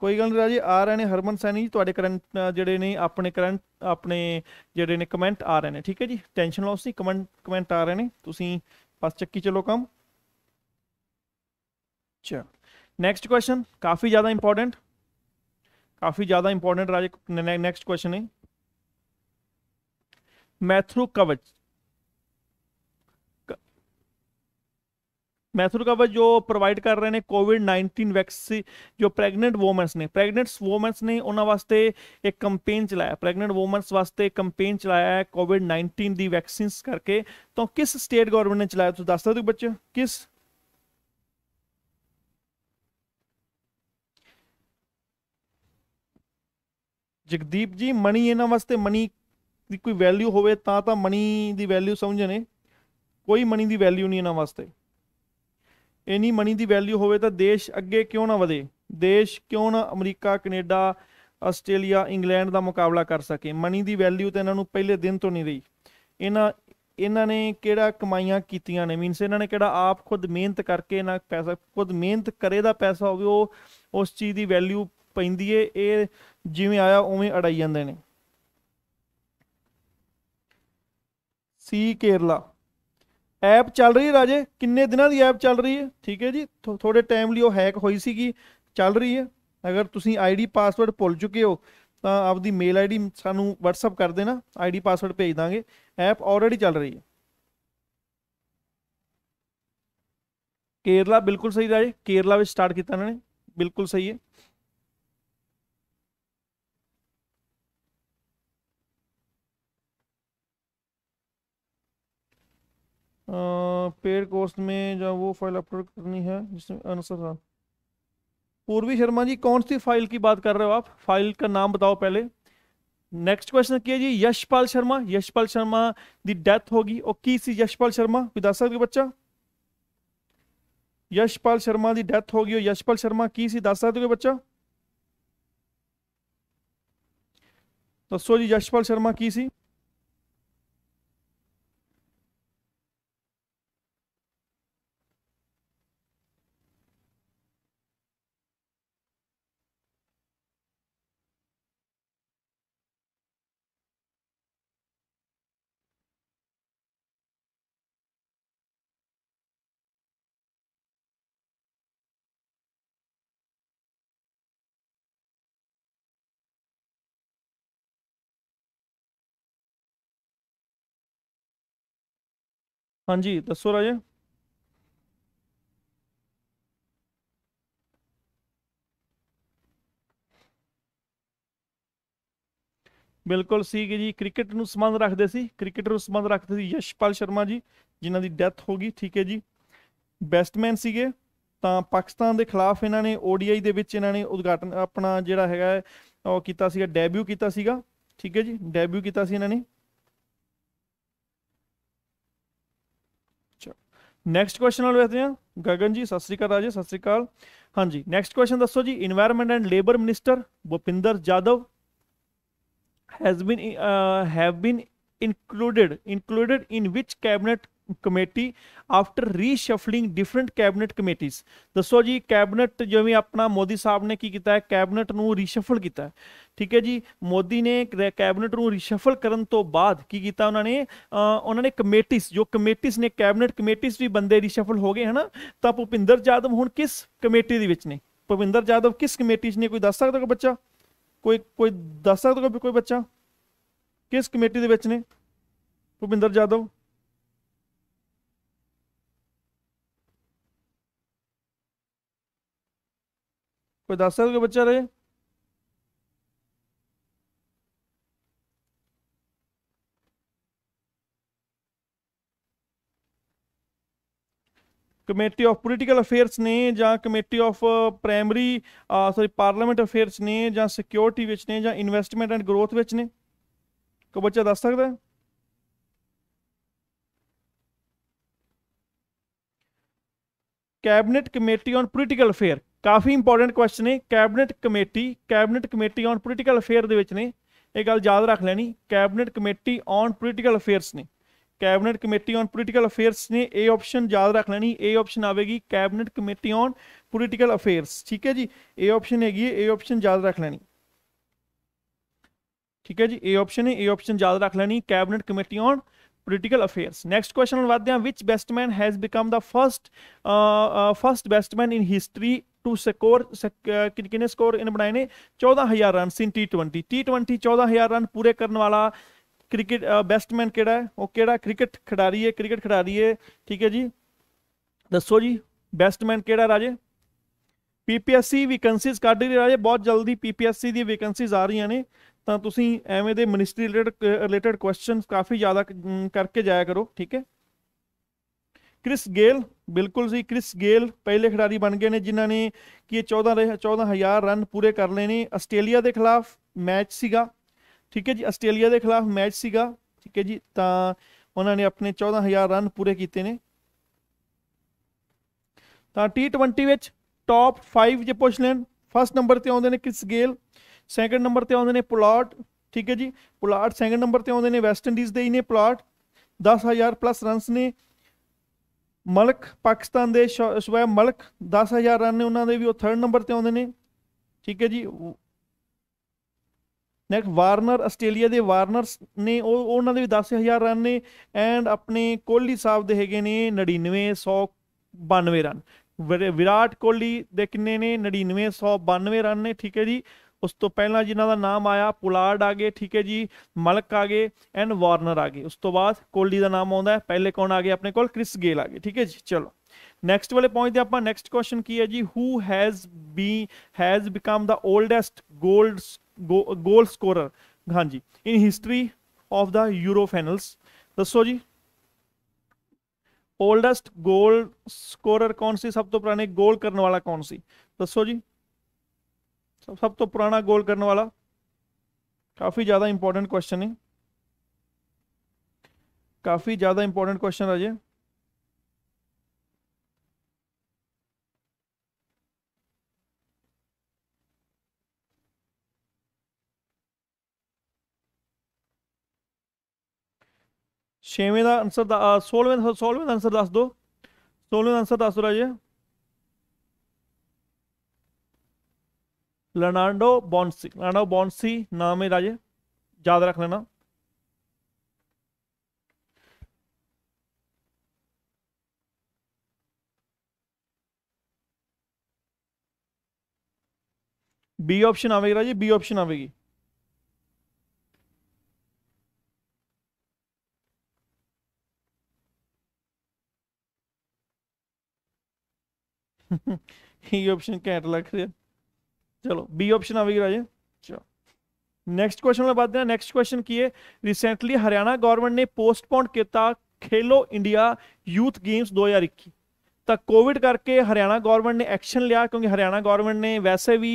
ਕੋਈ ਗੱਲ ਨਹੀਂ ਰਾਜੀ ਆ ਰਹੇ ਨੇ ਹਰਮਨ ਸੈਣੀ ਜੀ ਤੁਹਾਡੇ ਕਰੰਟ ਜਿਹੜੇ ਨੇ ਆਪਣੇ ਕਰੰਟ ਆਪਣੇ ਜਿਹੜੇ ਨੇ ਕਮੈਂਟ ਆ ਰਹੇ ਨੇ ਠੀਕ ਹੈ ਜੀ ਟੈਨਸ਼ਨ ਲਓ ਸੀ ਕਮੈਂਟ ਕਮੈਂਟ ਆ ਰਹੇ ਨੇ ਤੁਸੀਂ ਬਸ ਚੱਕੀ ਚਲੋ ਕੰਮ ਚਾ ਨੈਕਸਟ ਕੁਐਸਚਨ ਕਾਫੀ ਜ਼ਿਆਦਾ ਇੰਪੋਰਟੈਂਟ काफ़ी ज़्यादा इंपॉर्टेंट राजे नेक्स्ट क्वेश्चन है मैथ्रू कवच मैथुर कवच जो प्रोवाइड कर रहे हैं कोविड नाइनटीन वैक्सी जो प्रेग्नेंट वोमेंस ने प्रेग्नेंट वोमेंस ने उन्होंने वास्ते एक कंपेन चलाया प्रेग्नेंट वोमेंस वास्ते कंपेन चलाया कोविड नाइनटीन की वैक्सीन करके तो किस स्टेट गवर्नमेंट ने चलाया तो दस दो बच्चे किस ਜਗਦੀਪ ਜੀ ਮਣੀ ਇਹਨਾਂ ਵਾਸਤੇ ਮਣੀ ਦੀ ਕੋਈ ਵੈਲਿਊ ਹੋਵੇ ਤਾਂ ਤਾਂ ਮਣੀ ਦੀ ਵੈਲਿਊ ਸਮਝਣੇ ਕੋਈ ਮਣੀ ਦੀ ਵੈਲਿਊ ਨਹੀਂ ਇਹਨਾਂ ਵਾਸਤੇ ਇਨੀ ਮਣੀ ਦੀ ਵੈਲਿਊ ਹੋਵੇ ਤਾਂ ਦੇਸ਼ ਅੱਗੇ ਕਿਉਂ ਨਾ ਵਧੇ ਦੇਸ਼ ਕਿਉਂ ਨਾ ਅਮਰੀਕਾ ਕੈਨੇਡਾ ਆਸਟ੍ਰੇਲੀਆ ਇੰਗਲੈਂਡ ਦਾ ਮੁਕਾਬਲਾ ਕਰ ਸਕੇ ਮਣੀ ਦੀ ਵੈਲਿਊ ਤਾਂ ਇਹਨਾਂ ਨੂੰ ਪਹਿਲੇ ਦਿਨ ਤੋਂ ਨਹੀਂ ਰਹੀ ਇਹਨਾਂ ਇਹਨਾਂ ਨੇ ਕਿਹੜਾ ਕਮਾਈਆਂ ਕੀਤੀਆਂ ਨੇ ਮੀਨਸ ਇਹਨਾਂ ਨੇ ਕਿਹੜਾ ਆਪ ਖੁਦ ਮਿਹਨਤ ਕਰਕੇ ਨਾ ਪੈਸਾ ਖੁਦ ਮਿਹਨਤ ਕਰੇ ਦਾ ਪੈਸਾ ਹੋਵੇ ਉਹ ਉਸ ਚੀਜ਼ ਦੀ ਵੈਲਿਊ ਪੈਂਦੀ ਏ ਇਹ ਜਿਵੇਂ ਆਇਆ ਉਵੇਂ ਅੜਾਈ ਜਾਂਦੇ ਨੇ ਸੀ ਕੇਰਲਾ ਐਪ ਚੱਲ ਰਹੀ ਹੈ ਰਾਜੇ ਕਿੰਨੇ ਦਿਨਾਂ ਦੀ ਐਪ ਚੱਲ ਰਹੀ ਹੈ ਠੀਕ ਹੈ ਜੀ ਥੋੜੇ ਟਾਈਮ ਲਈ ਉਹ ਹੈਕ ਹੋਈ ਸੀਗੀ ਚੱਲ ਰਹੀ ਹੈ ਅਗਰ ਤੁਸੀਂ ਆਈਡੀ ਪਾਸਵਰਡ ਭੁੱਲ ਚੁੱਕੇ ਹੋ ਤਾਂ ਆਪਦੀ ਮੇਲ ਆਈਡੀ ਸਾਨੂੰ WhatsApp ਕਰ ਦੇਣਾ ਆਈਡੀ ਪਾਸਵਰਡ ਭੇਜ ਦਾਂਗੇ ਐਪ ਆਲਰੇਡੀ ਚੱਲ ਰਹੀ ਹੈ ਕੇਰਲਾ ਬਿਲਕੁਲ ਸਹੀ ਰਾਜੇ ਕੇਰਲਾ ਵਿੱਚ ਸਟਾਰਟ ਕੀਤਾ ਇਹਨਾਂ ਨੇ ਬਿਲਕੁਲ ਸਹੀ ਹੈ पेड कोर्स में जो वो फाइल अपलोड करनी है जिसमें आंसर था पूर्वी शर्मा जी कौन सी फाइल की बात कर रहे हो आप फाइल का नाम बताओ पहले नेक्स्ट क्वेश्चन किया जी यशपाल शर्मा यशपाल शर्मा दी डेथ होगी और की सी यशपाल शर्मा दस सकते बच्चा यशपाल शर्मा दी डेथ होगी और यशपाल शर्मा की सी दस सकते बच्चा दसो तो जी यशपाल शर्मा की सी ਹਾਂਜੀ ਦੱਸੋ ਰਾਜੇ ਬਿਲਕੁਲ ਸੀਗੇ ਜੀ ਕ੍ਰਿਕਟ ਨੂੰ ਸੰਬੰਧ ਰੱਖਦੇ ਸੀ ਕ੍ਰਿਕਟਰ ਨੂੰ ਸੰਬੰਧ ਰੱਖਦੇ ਸੀ ਯਸ਼ਪਾਲ ਸ਼ਰਮਾ ਜੀ ਜਿਨ੍ਹਾਂ ਦੀ ਡੈਥ ਹੋ ਗਈ ਠੀਕ ਹੈ ਜੀ ਬੈਸਟਮੈਨ ਸੀਗੇ ਤਾਂ ਪਾਕਿਸਤਾਨ ਦੇ ਖਿਲਾਫ ਇਹਨਾਂ ਨੇ ODI ਦੇ ਵਿੱਚ ਇਹਨਾਂ ਨੇ ਉਦਘਾਟਨ ਆਪਣਾ ਜਿਹੜਾ ਹੈਗਾ ਉਹ ਕੀਤਾ ਸੀਗਾ ਡੈਬਿਊ ਕੀਤਾ ਸੀਗਾ ਠੀਕ ਹੈ ਜੀ ਡੈਬਿਊ ਕੀਤਾ ਸੀ ਇਹਨਾਂ ਨੇ ਨੈਕਸਟ ਕੁਐਸਚਨ ਨਾਲ ਵੇਖਦੇ ਹਾਂ ਗਗਨ ਜੀ ਸਤਿ ਸ੍ਰੀ ਅਕਾਲ ਰਾਜੇ ਸਤਿ ਸ੍ਰੀ ਅਕਾਲ ਹਾਂਜੀ ਨੈਕਸਟ ਕੁਐਸਚਨ ਦੱਸੋ ਜੀ environment and labour minister Bhupender Yadav has been have been included included in which cabinet committee after reshuffling different cabinet ਕਮੇਟੀਆਂ ਦੱਸੋ ਜੀ ਕੈਬਨਿਟ ਜਿਵੇਂ ਆਪਣਾ ਮੋਦੀ ਸਾਹਿਬ ਨੇ ਕੀ ਕੀਤਾ ਹੈ ਕੈਬਨਿਟ ਨੂੰ ਰੀਸ਼ਫਲ ਕੀਤਾ ਠੀਕ ਹੈ ਜੀ ਮੋਦੀ ਨੇ ਕੈਬਨਿਟ ਨੂੰ ਰੀਸ਼ਫਲ ਕਰਨ ਤੋਂ ਬਾਅਦ ਕੀ ਕੀਤਾ ਉਹਨਾਂ ਨੇ ਉਹਨਾਂ ਨੇ ਕਮੇਟੀਆਂ ਜੋ ਕਮੇਟੀਆਂ ਨੇ ਕੈਬਨਿਟ ਕਮੇਟੀਆਂ ਵੀ ਬੰਦੇ ਰੀਸ਼ਫਲ ਹੋ ਗਏ ਹਨਾ ਤਾਂ ਭੁਪਿੰਦਰ ਜਾਦਵ ਹੁਣ ਕਿਸ ਕਮੇਟੀ ਦੇ ਵਿੱਚ ਨੇ ਭੁਪਿੰਦਰ ਜਾਦਵ ਕਿਸ ਕਮੇਟੀ 'ਚ ਨੇ ਕੋਈ ਦੱਸ ਸਕਦਾ ਕੋਈ ਬੱਚਾ ਕੋਈ ਕੋਈ ਦੱਸ ਸਕਦਾ ਕੋਈ ਬੱਚਾ ਕਿਸ ਕਮੇਟੀ ਦੇ ਵਿੱਚ ਨੇ ਭੁਪਿੰਦਰ ਜਾਦਵ ਕੋਈ ਦੱਸ ਸਕਦਾ ਬੱਚਾ ਰੇ ਕਮੇਟੀ ਆਫ ਪੋਲੀਟੀਕਲ ਅਫੇਅਰਸ ਨੇ ਜਾਂ committee of primary sorry parliament affairs ਨੇ ਜਾਂ ਸਿਕਿਉਰਿਟੀ ਵਿੱਚ ਨੇ ਜਾਂ ਇਨਵੈਸਟਮੈਂਟ ਐਂਡ ਗਰੋਥ ਵਿੱਚ ਨੇ ਕੋ ਬੱਚਾ ਦੱਸ ਸਕਦਾ cabinet committee on political affair ਕਾਫੀ ਇੰਪੋਰਟੈਂਟ ਕੁਐਸਚਨ ਨੇ cabinet committee cabinet committee on political affair ਦੇ ਵਿੱਚ ਨੇ ਇਹ ਗੱਲ ਯਾਦ ਰੱਖ ਲੈਣੀ cabinet committee on political affairs ਨੇ cabinet committee on political affairs ਨੇ ਇਹ ਆਪਸ਼ਨ ਯਾਦ ਰੱਖ ਲੈਣੀ ਇਹ ਆਪਸ਼ਨ ਆਵੇਗੀ cabinet committee on political affairs ਠੀਕ ਹੈ ਜੀ ਇਹ ਆਪਸ਼ਨ ਹੈਗੀ ਇਹ ਆਪਸ਼ਨ ਯਾਦ ਰੱਖ ਲੈਣੀ ਠੀਕ ਹੈ ਜੀ ਇਹ ਆਪਸ਼ਨ ਹੈ ਇਹ ਆਪਸ਼ਨ ਯਾਦ ਰੱਖ ਲੈਣੀ cabinet committee on political affairs next question ਵੱਧਦੇ ਹਾਂ which batsman has become the first first batsman in history to score eh, ਕਿੰਨੇ ਸਕੋਰ ਇਹਨੇ ਬਣਾਏ ਨੇ 14000 run in T20 T20 14000 run ਪੂਰੇ ਕਰਨ ਵਾਲਾ ਕ੍ਰਿਕਟ ਬੈਸਟਮੈਨ ਕਿਹੜਾ ਹੈ ਉਹ ਕਿਹੜਾ ਕ੍ਰਿਕਟ ਖਿਡਾਰੀ ਹੈ ਕ੍ਰਿਕਟ ਖਿਡਾਰੀ ਹੈ ਠੀਕ ਹੈ ਜੀ ਦੱਸੋ ਜੀ ਬੈਸਟਮੈਨ ਕਿਹੜਾ ਰਾਜੇ ਪੀਪੀਐਸਸੀ ਵੈਕੈਂਸੀਜ਼ ਕੱਢ ਰਹੀ ਰਾਜੇ ਬਹੁਤ ਜਲਦੀ ਪੀਪੀਐਸਸੀ ਦੀ ਵੈਕੈਂਸੀਜ਼ ਆ ਰਹੀਆਂ ਨੇ ਤਾਂ ਤੁਸੀਂ ਐਵੇਂ ਦੇ ਮਿਨਿਸਟਰੀ ਰਿਲੇਟਡ ਰਿਲੇਟਡ ਕੁਐਸਚਨਸ ਕਾਫੀ ਜ਼ਿਆਦਾ ਕਰਕੇ ਜਾਇਆ ਕਰੋ ਠੀਕ ਹੈ ਕ੍ਰਿਸ ਗੇਲ ਬਿਲਕੁਲ ਜੀ ਕ੍ਰਿਸ ਗੇਲ ਪਹਿਲੇ ਖਿਡਾਰੀ ਬਣ ਗਏ ਨੇ ਜਿਨ੍ਹਾਂ ਨੇ ਕਿ 14 14000 ਰਨ ਪੂਰੇ ਕਰ ਲਏ ਨੇ ਆਸਟ੍ਰੇਲੀਆ ਦੇ ਖਿਲਾਫ ਮੈਚ ਸੀਗਾ ਠੀਕ ਹੈ ਜੀ ਆਸਟ੍ਰੇਲੀਆ ਦੇ ਖਿਲਾਫ ਮੈਚ ਸੀਗਾ ਠੀਕ ਹੈ ਜੀ ਤਾਂ ਉਹਨਾਂ ਨੇ ਆਪਣੇ 14000 ਰਨ ਪੂਰੇ ਕੀਤੇ ਨੇ ਤਾਂ T20 ਵਿੱਚ ਟਾਪ 5 ਜੇ ਪੁੱਛ ਲੈਣ ਫਸਟ ਨੰਬਰ ਤੇ ਆਉਂਦੇ ਨੇ ਕ੍ਰਿਸ ਗੇਲ ਸੈਕੰਡ ਨੰਬਰ ਤੇ ਆਉਂਦੇ ਨੇ ਪੁਲਾਟ ਠੀਕ ਹੈ ਜੀ ਪੁਲਾਟ ਸੈਕੰਡ ਨੰਬਰ ਤੇ ਆਉਂਦੇ ਨੇ ਵੈਸਟ ਇੰਡੀਜ਼ ਦੇ ਹੀ ਨੇ ਪੁਲਾਟ 10000 ਪਲੱਸ ਰਨਸ ਨੇ ਮਲਕ ਪਾਕਿਸਤਾਨ ਦੇ ਸਵੈ ਮਲਕ 10000 ਰਨ ਨੇ ਉਹਨਾਂ ਦੇ ਵੀ ਉਹ 3rd ਨੰਬਰ ਤੇ ਆਉਂਦੇ ਨੇ ਠੀਕ ਹੈ ਜੀ ਨੈਕਸਟ ਵਾਰਨਰ ਆਸਟ੍ਰੇਲੀਆ ਦੇ ਵਾਰਨਰਸ ਨੇ ਉਹ ਉਹਨਾਂ ਦੇ ਵੀ 10000 ਰਨ ਨੇ ਐਂਡ ਆਪਣੇ ਕੋਹਲੀ ਸਾਹਿਬ ਦੇ ਹੈਗੇ ਨੇ 99 192 ਰਨ ਵਿਰਾਟ ਕੋਹਲੀ ਦੇ ਕਿੰਨੇ ਨੇ 99 192 ਰਨ ਨੇ ਠੀਕ ਹੈ ਜੀ उस तो पहला जिन्हों का नाम आया पुलाड आ गए ठीक है जी मलक आ गए एंड वॉर्नर आ गए उस तो बाद कोहली का नाम आता है पहले कौन आ गए अपने को क्रिस गेल आ गए ठीक है जी चलो नैक्सट वाले पहुँचते आप नैक्सट क्वेश्चन की है जी who has be has become the oldest gold goal score हाँ जी in history of the Euro finals दसो जी ओल्डेस्ट गोल स्कोर कौन सी सब तो पुराने गोल करने वाला कौन सी दसो जी सब सब तो पुराना गोल करने वाला काफ़ी ज़्यादा इंपॉर्टेंट क्वेश्चन है काफ़ी ज़्यादा इंपॉर्टेंट क्वेश्चन राजे छेवें का आंसर सोलवें सोलवें आंसर दस दो सोलवें आंसर दस दो राजे लर्नाडो बॉन्सी लर्नाडो बॉन्सी नाम है राजे याद रख लेना बी ऑप्शन आवेगी राजे बी ऑप्शन आवेगी ये ऑप्शन कैट लग रहा है चलो बी ऑप्शन आवेगी राजे चलो नेक्स्ट क्वेश्चन में बात करें नेक्स्ट क्वेश्चन की है रिसेंटली हरियाणा गवर्नमेंट ने पोस्टपोन किया खेलो इंडिया यूथ गेम्स दो हजार इक्की तक कोविड करके हरियाणा गवर्नमेंट ने एक्शन लिया क्योंकि हरियाणा गवर्नमेंट ने वैसे भी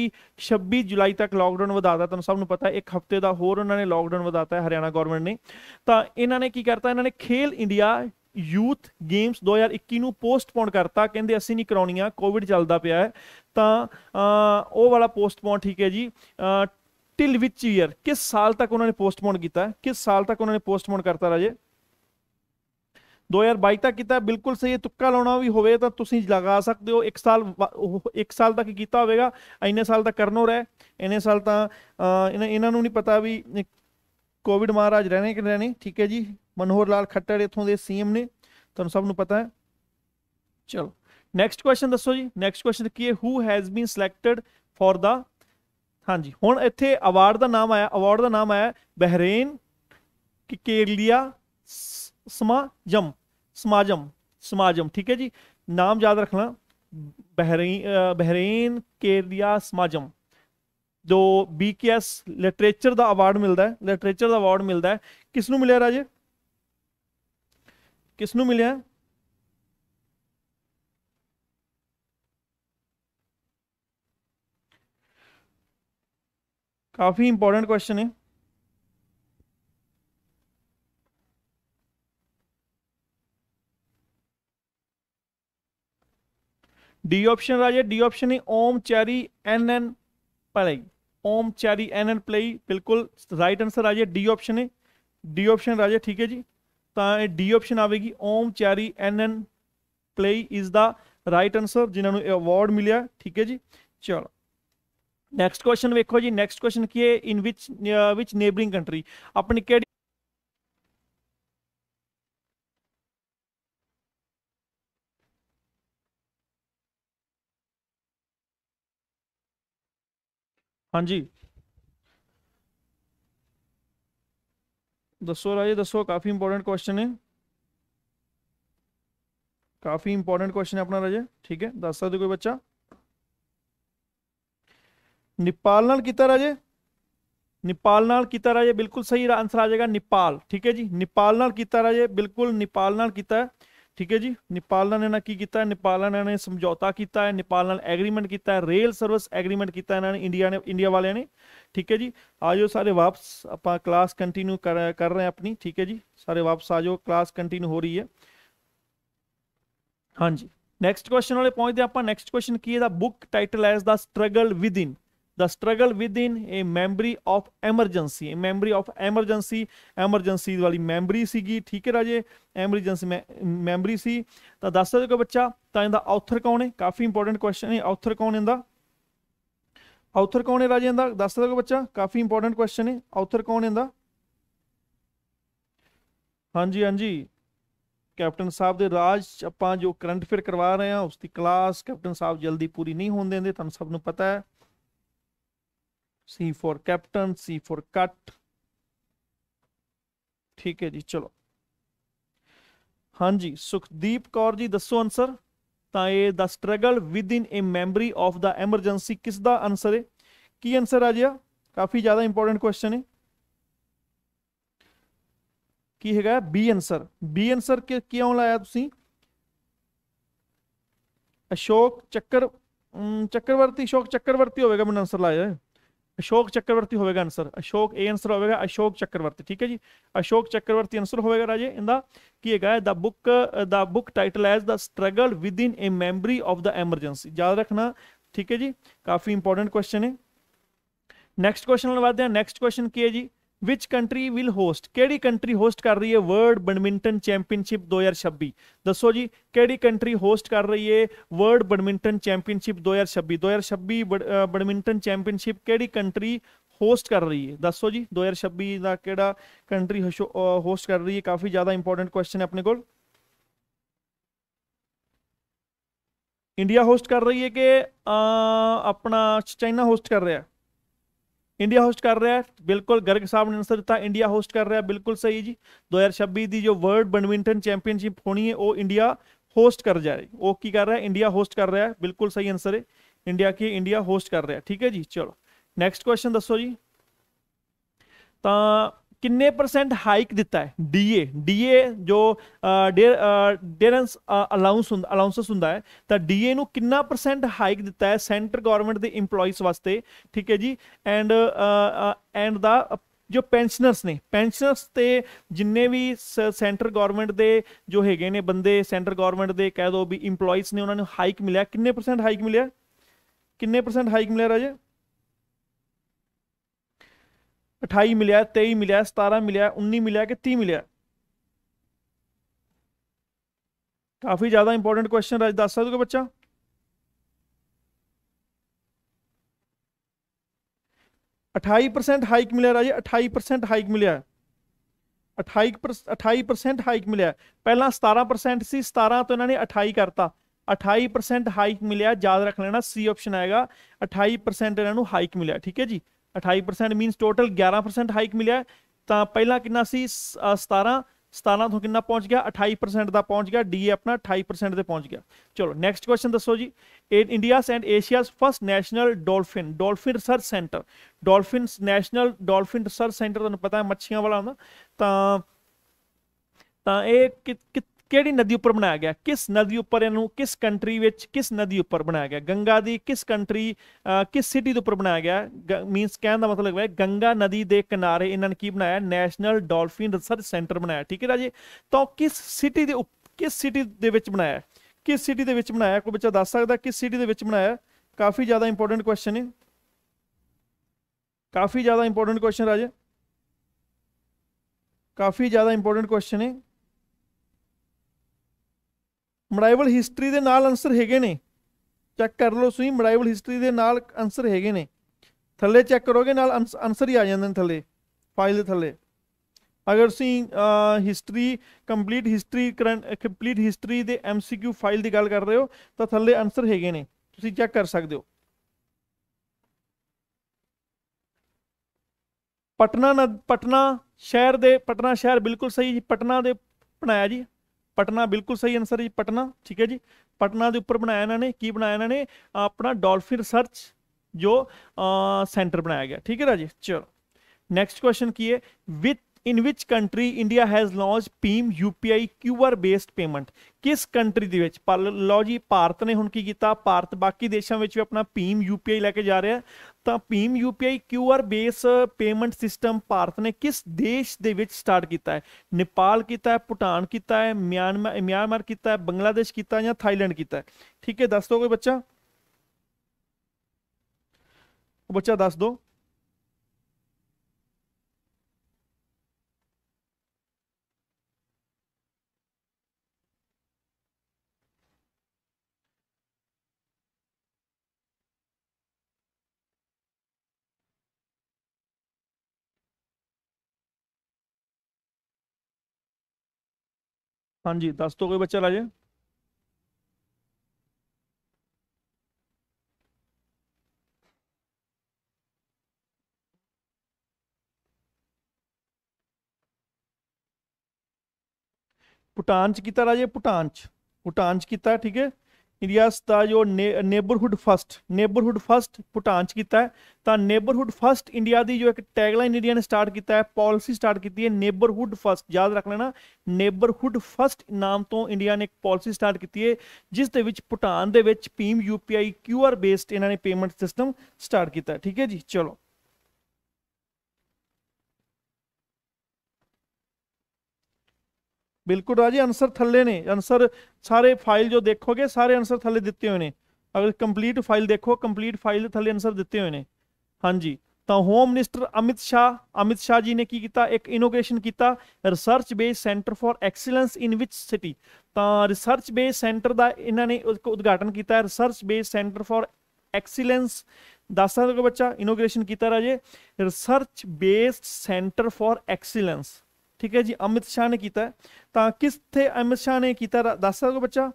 छब्बीस जुलाई तक लॉकडाउन वाता तुम सबू पता एक हफ्ते का होर उन्होंने लॉकडाउन ਨੇ है हरियाणा ਹੈ ने तो ਨੇ ਤਾਂ ਇਹਨਾਂ करता इन्होंने खेल इंडिया ਯੂਥ ਗੇਮਸ 2021 ਨੂੰ ਪੋਸਟਪੋਨ ਕਰਤਾ ਕਹਿੰਦੇ ਅਸੀਂ ਨਹੀਂ ਕਰਾਉਣੀਆਂ ਕੋਵਿਡ ਚੱਲਦਾ ਪਿਆ ਹੈ ਤਾਂ ਉਹ ਵਾਲਾ ਪੋਸਟਪੋਨ ਠੀਕ ਹੈ ਜੀ ਟਿਲ ਵਿਚ ਈਅਰ ਕਿਸ ਸਾਲ ਤੱਕ ਉਹਨਾਂ ਨੇ ਪੋਸਟਪੋਨ ਕੀਤਾ ਕਿਸ ਸਾਲ ਤੱਕ ਉਹਨਾਂ ਨੇ ਪੋਸਟਪੋਨ ਕਰਤਾ ਰਾਜੇ 2022 ਤੱਕ ਕੀਤਾ ਬਿਲਕੁਲ ਸਹੀ ਹੈ ਤੁੱਕਾ ਲਾਉਣਾ ਵੀ ਹੋਵੇ ਤਾਂ ਤੁਸੀਂ ਲਗਾ ਸਕਦੇ ਹੋ 1 ਸਾਲ 1 ਸਾਲ ਤੱਕ ਕੀਤਾ ਹੋਵੇਗਾ ਇੰਨੇ ਸਾਲ ਤੱਕ ਕਰਨੋ ਰਹਿ ਇੰਨੇ ਸਾਲ ਤਾਂ ਇਹਨਾਂ ਨੂੰ ਨਹੀਂ ਪਤਾ ਵੀ ਕੋਵਿਡ ਮਹਾਰਾਜ ਰਹਿਣੇ ਕਿ ਰਹਿਣੇ ਠੀਕ ਹੈ ਜੀ ਮਨੋਹਰ ਲਾਲ ਖੱਟੜ ਇਥੋਂ ਦੇ ਸੀਐਮ ਨੇ ਤੁਹਾਨੂੰ ਸਭ ਨੂੰ ਪਤਾ ਹੈ ਚਲੋ ਨੈਕਸਟ ਕੁਐਸਚਨ ਦੱਸੋ ਜੀ ਨੈਕਸਟ ਕੁਐਸਚਨ ਕੀ ਹੈ who has been selected for the ਹਾਂਜੀ ਹੁਣ ਇੱਥੇ ਅਵਾਰਡ ਦਾ ਨਾਮ ਆਇਆ ਅਵਾਰਡ ਦਾ ਨਾਮ ਆਇਆ ਬਹਿਰੇਨ ਕੇਰਲੀਆ ਸਮਾਜਮ ਸਮਾਜਮ ਸਮਾਜਮ ਠੀਕ ਹੈ ਜੀ ਨਾਮ ਯਾਦ ਰੱਖਣਾ ਬਹਿਰੇਨ ਬਹਿਰੇਨ ਕੇਰਲੀਆ ਸਮਾਜਮ जो बी के एस लिटरेचर का अवार्ड मिलता है लिटरेचर का अवार्ड मिलता है किसन मिले राजे किसू मिले काफ़ी इंपोर्टेंट क्वेश्चन है डी ऑप्शन राजे डी ऑप्शन है Omchery N N Omchery N N Pillai ਬਿਲਕੁਲ ਰਾਈਟ ਆਨਸਰ ਆ ਜੇ ਡੀ ਆਪਸ਼ਨ ਹੈ ਡੀ ਆਪਸ਼ਨ ਰਾਜੇ ਠੀਕ ਹੈ ਜੀ ਤਾਂ ਇਹ ਡੀ ਆਪਸ਼ਨ ਆਵੇਗੀ ਓਮ N N Pillai is the right answer ਜਿਨ੍ਹਾਂ ਨੂੰ ਅਵਾਰਡ ਮਿਲਿਆ ਠੀਕ ਹੈ ਜੀ ਚਲੋ ਨੈਕਸਟ ਕੁਐਸਚਨ ਵੇਖੋ ਜੀ ਨੈਕਸਟ ਕੁਐਸਚਨ ਕੀ ਹੈ ਇਨ ਵਿਚ ਵਿਚ ਨੇਬਰਿੰਗ ਕੰਟਰੀ ਆਪਣੀ ਕਿਹੜੀ हाँ जी दसो राजे दसो काफ़ी इंपोर्टेंट क्वेश्चन है काफ़ी इंपोर्टेंट क्वेश्चन है अपना राजे ठीक है दस सकते कोई बच्चा नेपाल नाल किता राजे नेपाल नाल किता राजे बिल्कुल सही आंसर आ जाएगा नेपाल ठीक है जी नेपाल नाल किता राजे बिल्कुल नेपाल नाल किता है ਠੀਕ ਹੈ ਜੀ ਨੇਪਾਲ ਨਾਲ ਇਹਨਾਂ ਕੀ ਕੀਤਾ ਨੇਪਾਲ ਨਾਲ ਇਹਨਾਂ ਨੇ ਸਮਝੌਤਾ ਕੀਤਾ ਹੈ ਨੇਪਾਲ ਨਾਲ ਐਗਰੀਮੈਂਟ ਕੀਤਾ ਹੈ ਰੇਲ ਸਰਵਿਸ ਐਗਰੀਮੈਂਟ ਕੀਤਾ ਇਹਨਾਂ ਨੇ ਇੰਡੀਆ ਨੇ ਇੰਡੀਆ ਵਾਲਿਆਂ ਨੇ ਠੀਕ ਹੈ ਜੀ ਆਜੋ ਸਾਰੇ ਵਾਪਸ ਆਪਾਂ ਕਲਾਸ ਕੰਟੀਨਿਊ ਕਰ ਰਹੇ ਹਾਂ ਆਪਣੀ ਠੀਕ ਹੈ ਜੀ ਸਾਰੇ ਵਾਪਸ ਆਜੋ ਕਲਾਸ ਕੰਟੀਨਿਊ ਹੋ ਰਹੀ ਹੈ ਹਾਂਜੀ ਨੈਕਸਟ ਕੁਐਸਚਨ ਵਾਲੇ ਪਹੁੰਚਦੇ ਆਪਾਂ ਨੈਕਸਟ ਕੁਐਸਚਨ ਕੀ ਹੈ the book title S the struggle within the struggle within a memory of emergency memory of emergency emergency ਵਾਲੀ memory ਸੀਗੀ ਠੀਕ ਹੈ ਰਾਜੇ emergency memory ਸੀ ਤਾਂ ਦੱਸ ਸਕਦੇ ਹੋ ਬੱਚਾ ਤਾਂ ਇਹਦਾ author ਕੌਣ ਹੈ ਕਾਫੀ ਇੰਪੋਰਟੈਂਟ ਕੁਐਸਚਨ ਹੈ author ਕੌਣ ਇਹਦਾ author ਕੌਣ ਹੈ ਰਾਜੇ ਇਹਦਾ ਦੱਸ ਸਕਦੇ ਹੋ ਬੱਚਾ ਕਾਫੀ ਇੰਪੋਰਟੈਂਟ ਕੁਐਸਚਨ ਹੈ author ਕੌਣ ਇਹਦਾ ਹਾਂਜੀ ਹਾਂਜੀ ਕੈਪਟਨ ਸਾਹਿਬ ਦੇ ਰਾਜ ਆਪਾਂ ਜੋ ਕਰੰਟ ਫੇਅਰ ਕਰਵਾ ਰਹੇ ਹਾਂ ਉਸ ਦੀ ਕਲਾਸ ਕੈਪਟਨ ਸਾਹਿਬ ਜਲਦੀ ਪੂਰੀ ਨਹੀਂ ਹੋਣ ਦਿੰਦੇ ਤੁਹਾਨੂੰ ਸਭ ਨੂੰ ਪਤਾ ਹੈ C for captain, C for cut. ठीक है जी चलो हाँ जी सुखदीप कौर जी दसो आंसर तो यह the struggle within a memory of the emergency किसका आंसर है की आंसर आ जा काफ़ी ज़्यादा इंपोर्टेंट क्वेश्चन है की है बी आंसर बी आंसर के क्यों लाया अशोक चक्कर चक्करवर्ती अशोक चक्करवर्ती होगा मैंने आंसर लाया है अशोक चक्रवर्ती होगा आंसर अशोक ए आंसर होगा अशोक चक्रवर्ती ठीक है जी अशोक चक्रवर्ती आंसर होगा राजे इनका की है the book the book title as the struggle within a memory of the emergency याद रखना ठीक है जी काफी इंपॉर्टेंट क्वेश्चन है नेक्स्ट क्वेश्चन बढ़ते नैक्सट नेक्स्ट क्वेश्चन की है जी विच कंट्री विल होस्ट केड़ी कंट्री होस्ट कर रही है वर्ल्ड बैडमिंटन चैंपियनशिप दो हजार छब्बी दसो जी केड़ी कंट्री होस्ट कर रही है वर्ल्ड बैडमिंटन चैंपियनशिप दो हजार छब्बी दो हजार छब्बी बैडमिंटन चैंपियनशिप केड़ी कंट्री होस्ट कर रही है दसो जी दो हजार छब्बी का कड़ा कंट्री होस्ट कर रही है काफ़ी ज़्यादा इंपोर्टेंट क्वेश्चन है अपने को इंडिया होस्ट कर रही है कि अपना चाइना होस्ट कर रहा है ਇੰਡੀਆ ਹੋਸਟ ਕਰ ਰਿਹਾ ਹੈ ਬਿਲਕੁਲ ਗਰਗ ਸਾਹਿਬ ਨੇ ਅਨਸਰ ਦਿੱਤਾ ਇੰਡੀਆ ਹੋਸਟ ਕਰ ਰਿਹਾ ਬਿਲਕੁਲ ਸਹੀ ਜੀ 2026 ਦੀ ਜੋ ਵਰਲਡ ਬੈਡਮਿੰਟਨ ਚੈਂਪੀਅਨਸ਼ਿਪ ਹੋਣੀ ਹੈ ਉਹ ਇੰਡੀਆ ਹੋਸਟ ਕਰ ਜਾ ਰਹੀ ਉਹ ਕੀ ਕਰ ਰਿਹਾ ਇੰਡੀਆ ਹੋਸਟ ਕਰ ਰਿਹਾ ਹੈ ਬਿਲਕੁਲ ਸਹੀ ਅਨਸਰ ਹੈ ਇੰਡੀਆ ਕੀ ਇੰਡੀਆ ਹੋਸਟ ਕਰ ਰਿਹਾ ਠੀਕ ਹੈ ਜੀ ਚਲੋ ਨੈਕਸਟ ਕੁਐਸਚਨ ਦੱਸੋ ਜੀ ਤਾਂ ਕਿੰਨੇ ਪਰਸੈਂਟ ਹਾਈਕ ਦਿੱਤਾ ਹੈ ਡੀਏ ਡੀਏ ਜੋ ਡੇਰੈਂਸ ਅਲਾਉਂਸ ਹੁੰਦਾ ਅਲਾਉਂਸਸ ਹੁੰਦਾ ਹੈ ਤਾਂ ਡੀਏ ਨੂੰ ਕਿੰਨਾ ਪਰਸੈਂਟ ਹਾਈਕ ਦਿੱਤਾ ਹੈ ਸੈਂਟਰ ਗਵਰਨਮੈਂਟ ਦੇ EMPLOYEES ਵਾਸਤੇ ਠੀਕ ਹੈ ਜੀ ਐਂਡ ਐਂਡ ਦਾ ਜੋ ਪੈਨਸ਼ਨਰਸ ਨੇ ਪੈਨਸ਼ਨਰਸ ਤੇ ਜਿੰਨੇ ਵੀ ਸੈਂਟਰ ਗਵਰਨਮੈਂਟ ਦੇ ਜੋ ਹੈਗੇ ਨੇ ਬੰਦੇ ਸੈਂਟਰ ਗਵਰਨਮੈਂਟ ਦੇ ਕਹਿ ਦੋ ਵੀ EMPLOYEES ਨੇ ਉਹਨਾਂ ਨੂੰ ਹਾਈਕ ਮਿਲਿਆ ਕਿੰਨੇ ਪਰਸੈਂਟ ਹਾਈਕ ਮਿਲਿਆ ਕਿੰਨੇ ਪਰਸੈਂਟ ਹਾਈਕ ਮਿਲਿਆ ਰਾਜੇ 28 ਮਿਲਿਆ 23 ਮਿਲਿਆ 17 ਮਿਲਿਆ 19 ਮਿਲਿਆ ਕਿ 30 ਮਿਲਿਆ ਕਾਫੀ ਜ਼ਿਆਦਾ ਇੰਪੋਰਟੈਂਟ ਕੁਐਸਚਨ ਅੱਜ ਦੱਸ ਸਕਦੇ ਹੋ ਬੱਚਾ ਅਠਾਈ 28% ਹਾਈਕ ਮਿਲਿਆ ਰਾਜੇ 28% ਹਾਈਕ ਮਿਲਿਆ 28% 28% ਹਾਈਕ ਮਿਲਿਆ ਪਹਿਲਾਂ 17% ਸੀ 17 ਤੋਂ ਇਹਨਾਂ ਨੇ 28 ਕਰਤਾ 28% ਹਾਈਕ ਮਿਲਿਆ ਯਾਦ ਰੱਖ ਲੈਣਾ ਸੀ ਆਪਸ਼ਨ ਆਏਗਾ 28% ਇਹਨਾਂ ਨੂੰ ਹਾਈਕ ਮਿਲਿਆ ਠੀਕ ਹੈ ਜੀ 28% ਮੀਨਸ ਟੋਟਲ 11% ਹਾਈਕ ਮਿਲਿਆ ਤਾਂ ਪਹਿਲਾਂ ਕਿੰਨਾ ਸੀ 17 17 ਤੋਂ ਕਿੰਨਾ ਪਹੁੰਚ ਗਿਆ 28% ਦਾ ਪਹੁੰਚ ਗਿਆ ਡੀ ਆਪਣਾ 28% ਤੇ ਪਹੁੰਚ ਗਿਆ ਚਲੋ ਨੈਕਸਟ ਕੁਐਸਚਨ ਦੱਸੋ ਜੀ in India's and Asia's first national dolphin dolphin research centre dolphins national dolphin research centre ਤੁਹਾਨੂੰ ਪਤਾ ਹੈ ਮੱਛੀਆਂ ਵਾਲਾ ਹੁੰਦਾ ਤਾਂ ਤਾਂ ਇਹ ਕਿ ਕਿਹੜੀ ਨਦੀ ਉੱਪਰ ਬਣਾਇਆ ਗਿਆ ਕਿਸ ਨਦੀ ਉੱਪਰ ਇਹਨੂੰ ਕਿਸ ਕੰਟਰੀ ਵਿੱਚ ਕਿਸ ਨਦੀ ਉੱਪਰ ਬਣਾਇਆ ਗਿਆ ਗੰਗਾ ਦੀ ਕਿਸ ਕੰਟਰੀ ਕਿਸ ਸਿਟੀ ਦੇ ਉੱਪਰ ਬਣਾਇਆ ਗਿਆ ਮੀਨਸ ਕਹਿਣ ਦਾ ਮਤਲਬ ਹੈ ਗੰਗਾ ਨਦੀ ਦੇ ਕਿਨਾਰੇ ਇਹਨਾਂ ਨੇ ਕੀ ਬਣਾਇਆ ਨੈਸ਼ਨਲ ਡਾਲਫਿਨ ਰਿਸਰਚ ਸੈਂਟਰ ਬਣਾਇਆ ਠੀਕ ਹੈ ਰਾਜੇ ਤਾਂ ਕਿਸ ਸਿਟੀ ਦੇ ਕਿਸ ਸਿਟੀ ਦੇ ਵਿੱਚ ਬਣਾਇਆ ਕਿਸ ਸਿਟੀ ਦੇ ਵਿੱਚ ਬਣਾਇਆ ਕੋਈ ਬੱਚਾ ਦੱਸ ਸਕਦਾ ਕਿਸ ਸਿਟੀ ਦੇ ਵਿੱਚ ਬਣਾਇਆ ਕਾਫੀ ਜ਼ਿਆਦਾ ਇੰਪੋਰਟੈਂਟ ਕੁਐਸਚਨ ਹੈ ਕਾਫੀ ਜ਼ਿਆਦਾ ਇੰਪੋਰਟੈਂਟ ਕੁਐਸਚਨ ਰਾਜੇ ਕਾਫੀ ਜ਼ਿਆਦਾ ਇੰਪੋਰਟੈਂਟ ਕੁਐਸਚਨ ਹੈ ਮਡਾਈਵਲ ਹਿਸਟਰੀ ਦੇ ਨਾਲ ਆਨਸਰ ਹੈਗੇ ਨੇ ਚੈੱਕ ਕਰ ਲਓ ਤੁਸੀਂ ਮਡਾਈਵਲ ਹਿਸਟਰੀ ਦੇ ਨਾਲ ਆਨਸਰ ਹੈਗੇ ਨੇ ਥੱਲੇ ਚੈੱਕ ਕਰੋਗੇ ਨਾਲ ਆਨਸਰ ਹੀ ਆ ਜਾਂਦੇ ਨੇ ਥੱਲੇ ਫਾਈਲ ਦੇ ਥੱਲੇ ਅਗਰ ਤੁਸੀਂ history complete history complete history ਦੇ ਐਮਸੀਕਿਊ ਫਾਈਲ ਦੀ ਗੱਲ ਕਰ ਰਹੇ ਹੋ ਤਾਂ ਥੱਲੇ ਆਨਸਰ ਹੈਗੇ ਨੇ ਤੁਸੀਂ ਚੈੱਕ ਕਰ ਸਕਦੇ ਹੋ ਪਟਨਾ ਪਟਨਾ ਸ਼ਹਿਰ ਦੇ ਪਟਨਾ ਸ਼ਹਿਰ ਬਿਲਕੁਲ ਸਹੀ ਜੀ ਪਟਨਾ ਦੇ ਬਣਾਇਆ ਜੀ ਪਟਨਾ ਬਿਲਕੁਲ ਸਹੀ ਆਨਸਰ ਜੀ ਪਟਨਾ ਠੀਕ ਹੈ ਜੀ ਪਟਨਾ ਦੇ ਉੱਪਰ ਬਣਾਇਆ ਇਹਨਾਂ ਨੇ ਕੀ ਬਣਾਇਆ ਇਹਨਾਂ ਨੇ ਆਪਣਾ ਡਾਲਫਿਨ ਰਿਸਰਚ ਜੋ ਸੈਂਟਰ ਬਣਾਇਆ ਗਿਆ ਠੀਕ ਹੈ ਰਾਜੀ ਚਲੋ ਨੈਕਸਟ ਕੁਐਸਚਨ ਕੀ ਹੈ within which country India has launch ਪੀਮ ਯੂਪੀਆਈ ਕਿਊਆਰ ਬੇਸਡ ਪੇਮੈਂਟ ਕਿਸ ਕੰਟਰੀ ਦੇ ਵਿੱਚ ਲਓ ਜੀ ਭਾਰਤ ਨੇ ਹੁਣ ਕੀ ਕੀਤਾ ਭਾਰਤ ਬਾਕੀ ਦੇਸ਼ਾਂ ਵਿੱਚ ਵੀ ਆਪਣਾ ਪੀਮ ਯੂਪੀਆਈ ਲੈ ਕੇ ਜਾ ਰਿਹਾ ਤਾਂ ਭੀਮ UPI QR base payment system Bharat ਨੇ ਕਿਸ ਦੇਸ਼ ਦੇ ਵਿੱਚ ਸਟਾਰਟ ਕੀਤਾ ਹੈ ਨੇਪਾਲ ਕੀਤਾ ਹੈ ਭੂਟਾਨ ਕੀਤਾ ਹੈ ਮਿਆਂਮਾਰ ਮਿਆਂਮਾਰ ਕੀਤਾ ਹੈ ਬੰਗਲਾਦੇਸ਼ ਕੀਤਾ ਹੈ ਜਾਂ ਥਾਈਲੈਂਡ ਕੀਤਾ ਹੈ ਠੀਕ ਹੈ ਦੱਸ ਦੋ ਕੋਈ ਬੱਚਾ ਬੱਚਾ ਦੱਸ ਦੋ हाँ जी दस तो कोई बच्चा राजे भूटान च किया राजे भूटान च भूटान च किया ठीक है ਰਿਆਸਤ ਦਾ ਜੋ neighbourhood first neighbourhood first Bhutan ਚ ਕੀਤਾ ਹੈ ਤਾਂ ਨੇਬਰਹੂਡ ਫਸਟ ਇੰਡੀਆ ਦੀ ਜੋ ਇੱਕ ਟੈਗਲਾਈਨ ਇੰਡੀਆ ਨੇ ਸਟਾਰਟ ਕੀਤਾ ਹੈ ਪਾਲਿਸੀ ਸਟਾਰਟ ਕੀਤੀ ਹੈ ਨੇਬਰਹੂਡ ਫਸਟ ਯਾਦ ਰੱਖ ਲੈਣਾ ਨੇਬਰਹੂਡ ਫਸਟ ਨਾਮ ਤੋਂ ਇੰਡੀਆ ਨੇ ਇੱਕ ਪਾਲਿਸੀ ਸਟਾਰਟ ਕੀਤੀ ਹੈ ਜਿਸ ਦੇ ਵਿੱਚ ਭੂਟਾਨ ਦੇ ਵਿੱਚ ਪੀਮ ਯੂਪੀਆਈ ਕਿਊਆਰ ਬੇਸਡ ਇਹਨਾਂ ਨੇ ਪੇਮੈਂਟ ਸਿਸਟਮ ਸਟਾਰਟ ਕੀਤਾ ਠੀਕ ਹੈ ਜੀ ਚਲੋ बिल्कुल राजी आंसर थले ने आंसर सारे फाइल जो देखोगे सारे आंसर थले दिते हुए ने अगर कंप्लीट फाइल देखो कंप्लीट फाइल थले आंसर दिते हुए हैं हाँ जी तो होम मिनिस्टर अमित शाह अमित शाह जी ने की किया एक इनोग्रेसन किया research base centre for excellence in which city तो रिसर्च बेस सेंटर का इन्होंने उद्घाटन किया research base centre for excellence दस सकते बच्चा इनोग्रेसन किया राजे research based centre for excellence ठीक है जी अमित शाह ने किया तो किस थे अमित शाह ने किया दस सकते बच्चा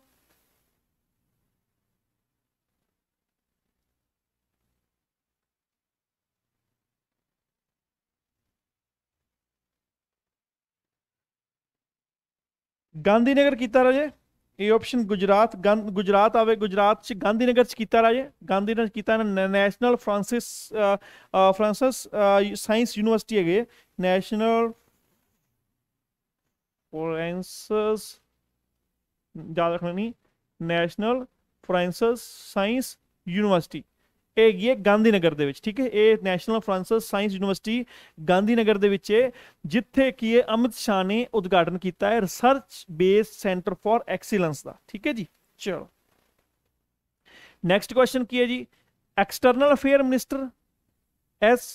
गांधीनगर किया राजे ये ऑप्शन गुजरात गुजरात आवे गुजरात से गांधीनगर किया राजे गांधीनगर किया national forensic forensic science university है नैशनल ਫੋਰੈਂਸਸ ਯਾਦ ਰੱਖਣਾ ਨਹੀਂ ਨੈਸ਼ਨਲ ਫੋਰੈਂਸਸ ਸਾਇੰਸ ਯੂਨੀਵਰਸਿਟੀ ਇਹ ਹੈਗੀ ਹੈ ਗਾਂਧੀਨਗਰ ਦੇ ਵਿੱਚ ਠੀਕ ਹੈ ਇਹ national forensic science university Gandhinagar ਦੇ ਵਿੱਚ ਹੈ ਜਿੱਥੇ ਕੀ ਇਹ ਅਮਿਤ ਸ਼ਾਹ ਨੇ ਉਦਘਾਟਨ ਕੀਤਾ ਹੈ research base centre for excellence ਦਾ ਠੀਕ ਹੈ ਜੀ ਚਲੋ ਨੈਕਸਟ ਕੁਐਸਚਨ ਕੀ ਹੈ ਜੀ ਐਕਸਟਰਨਲ ਅਫੇਅਰ ਮਿਨਿਸਟਰ ਐਸ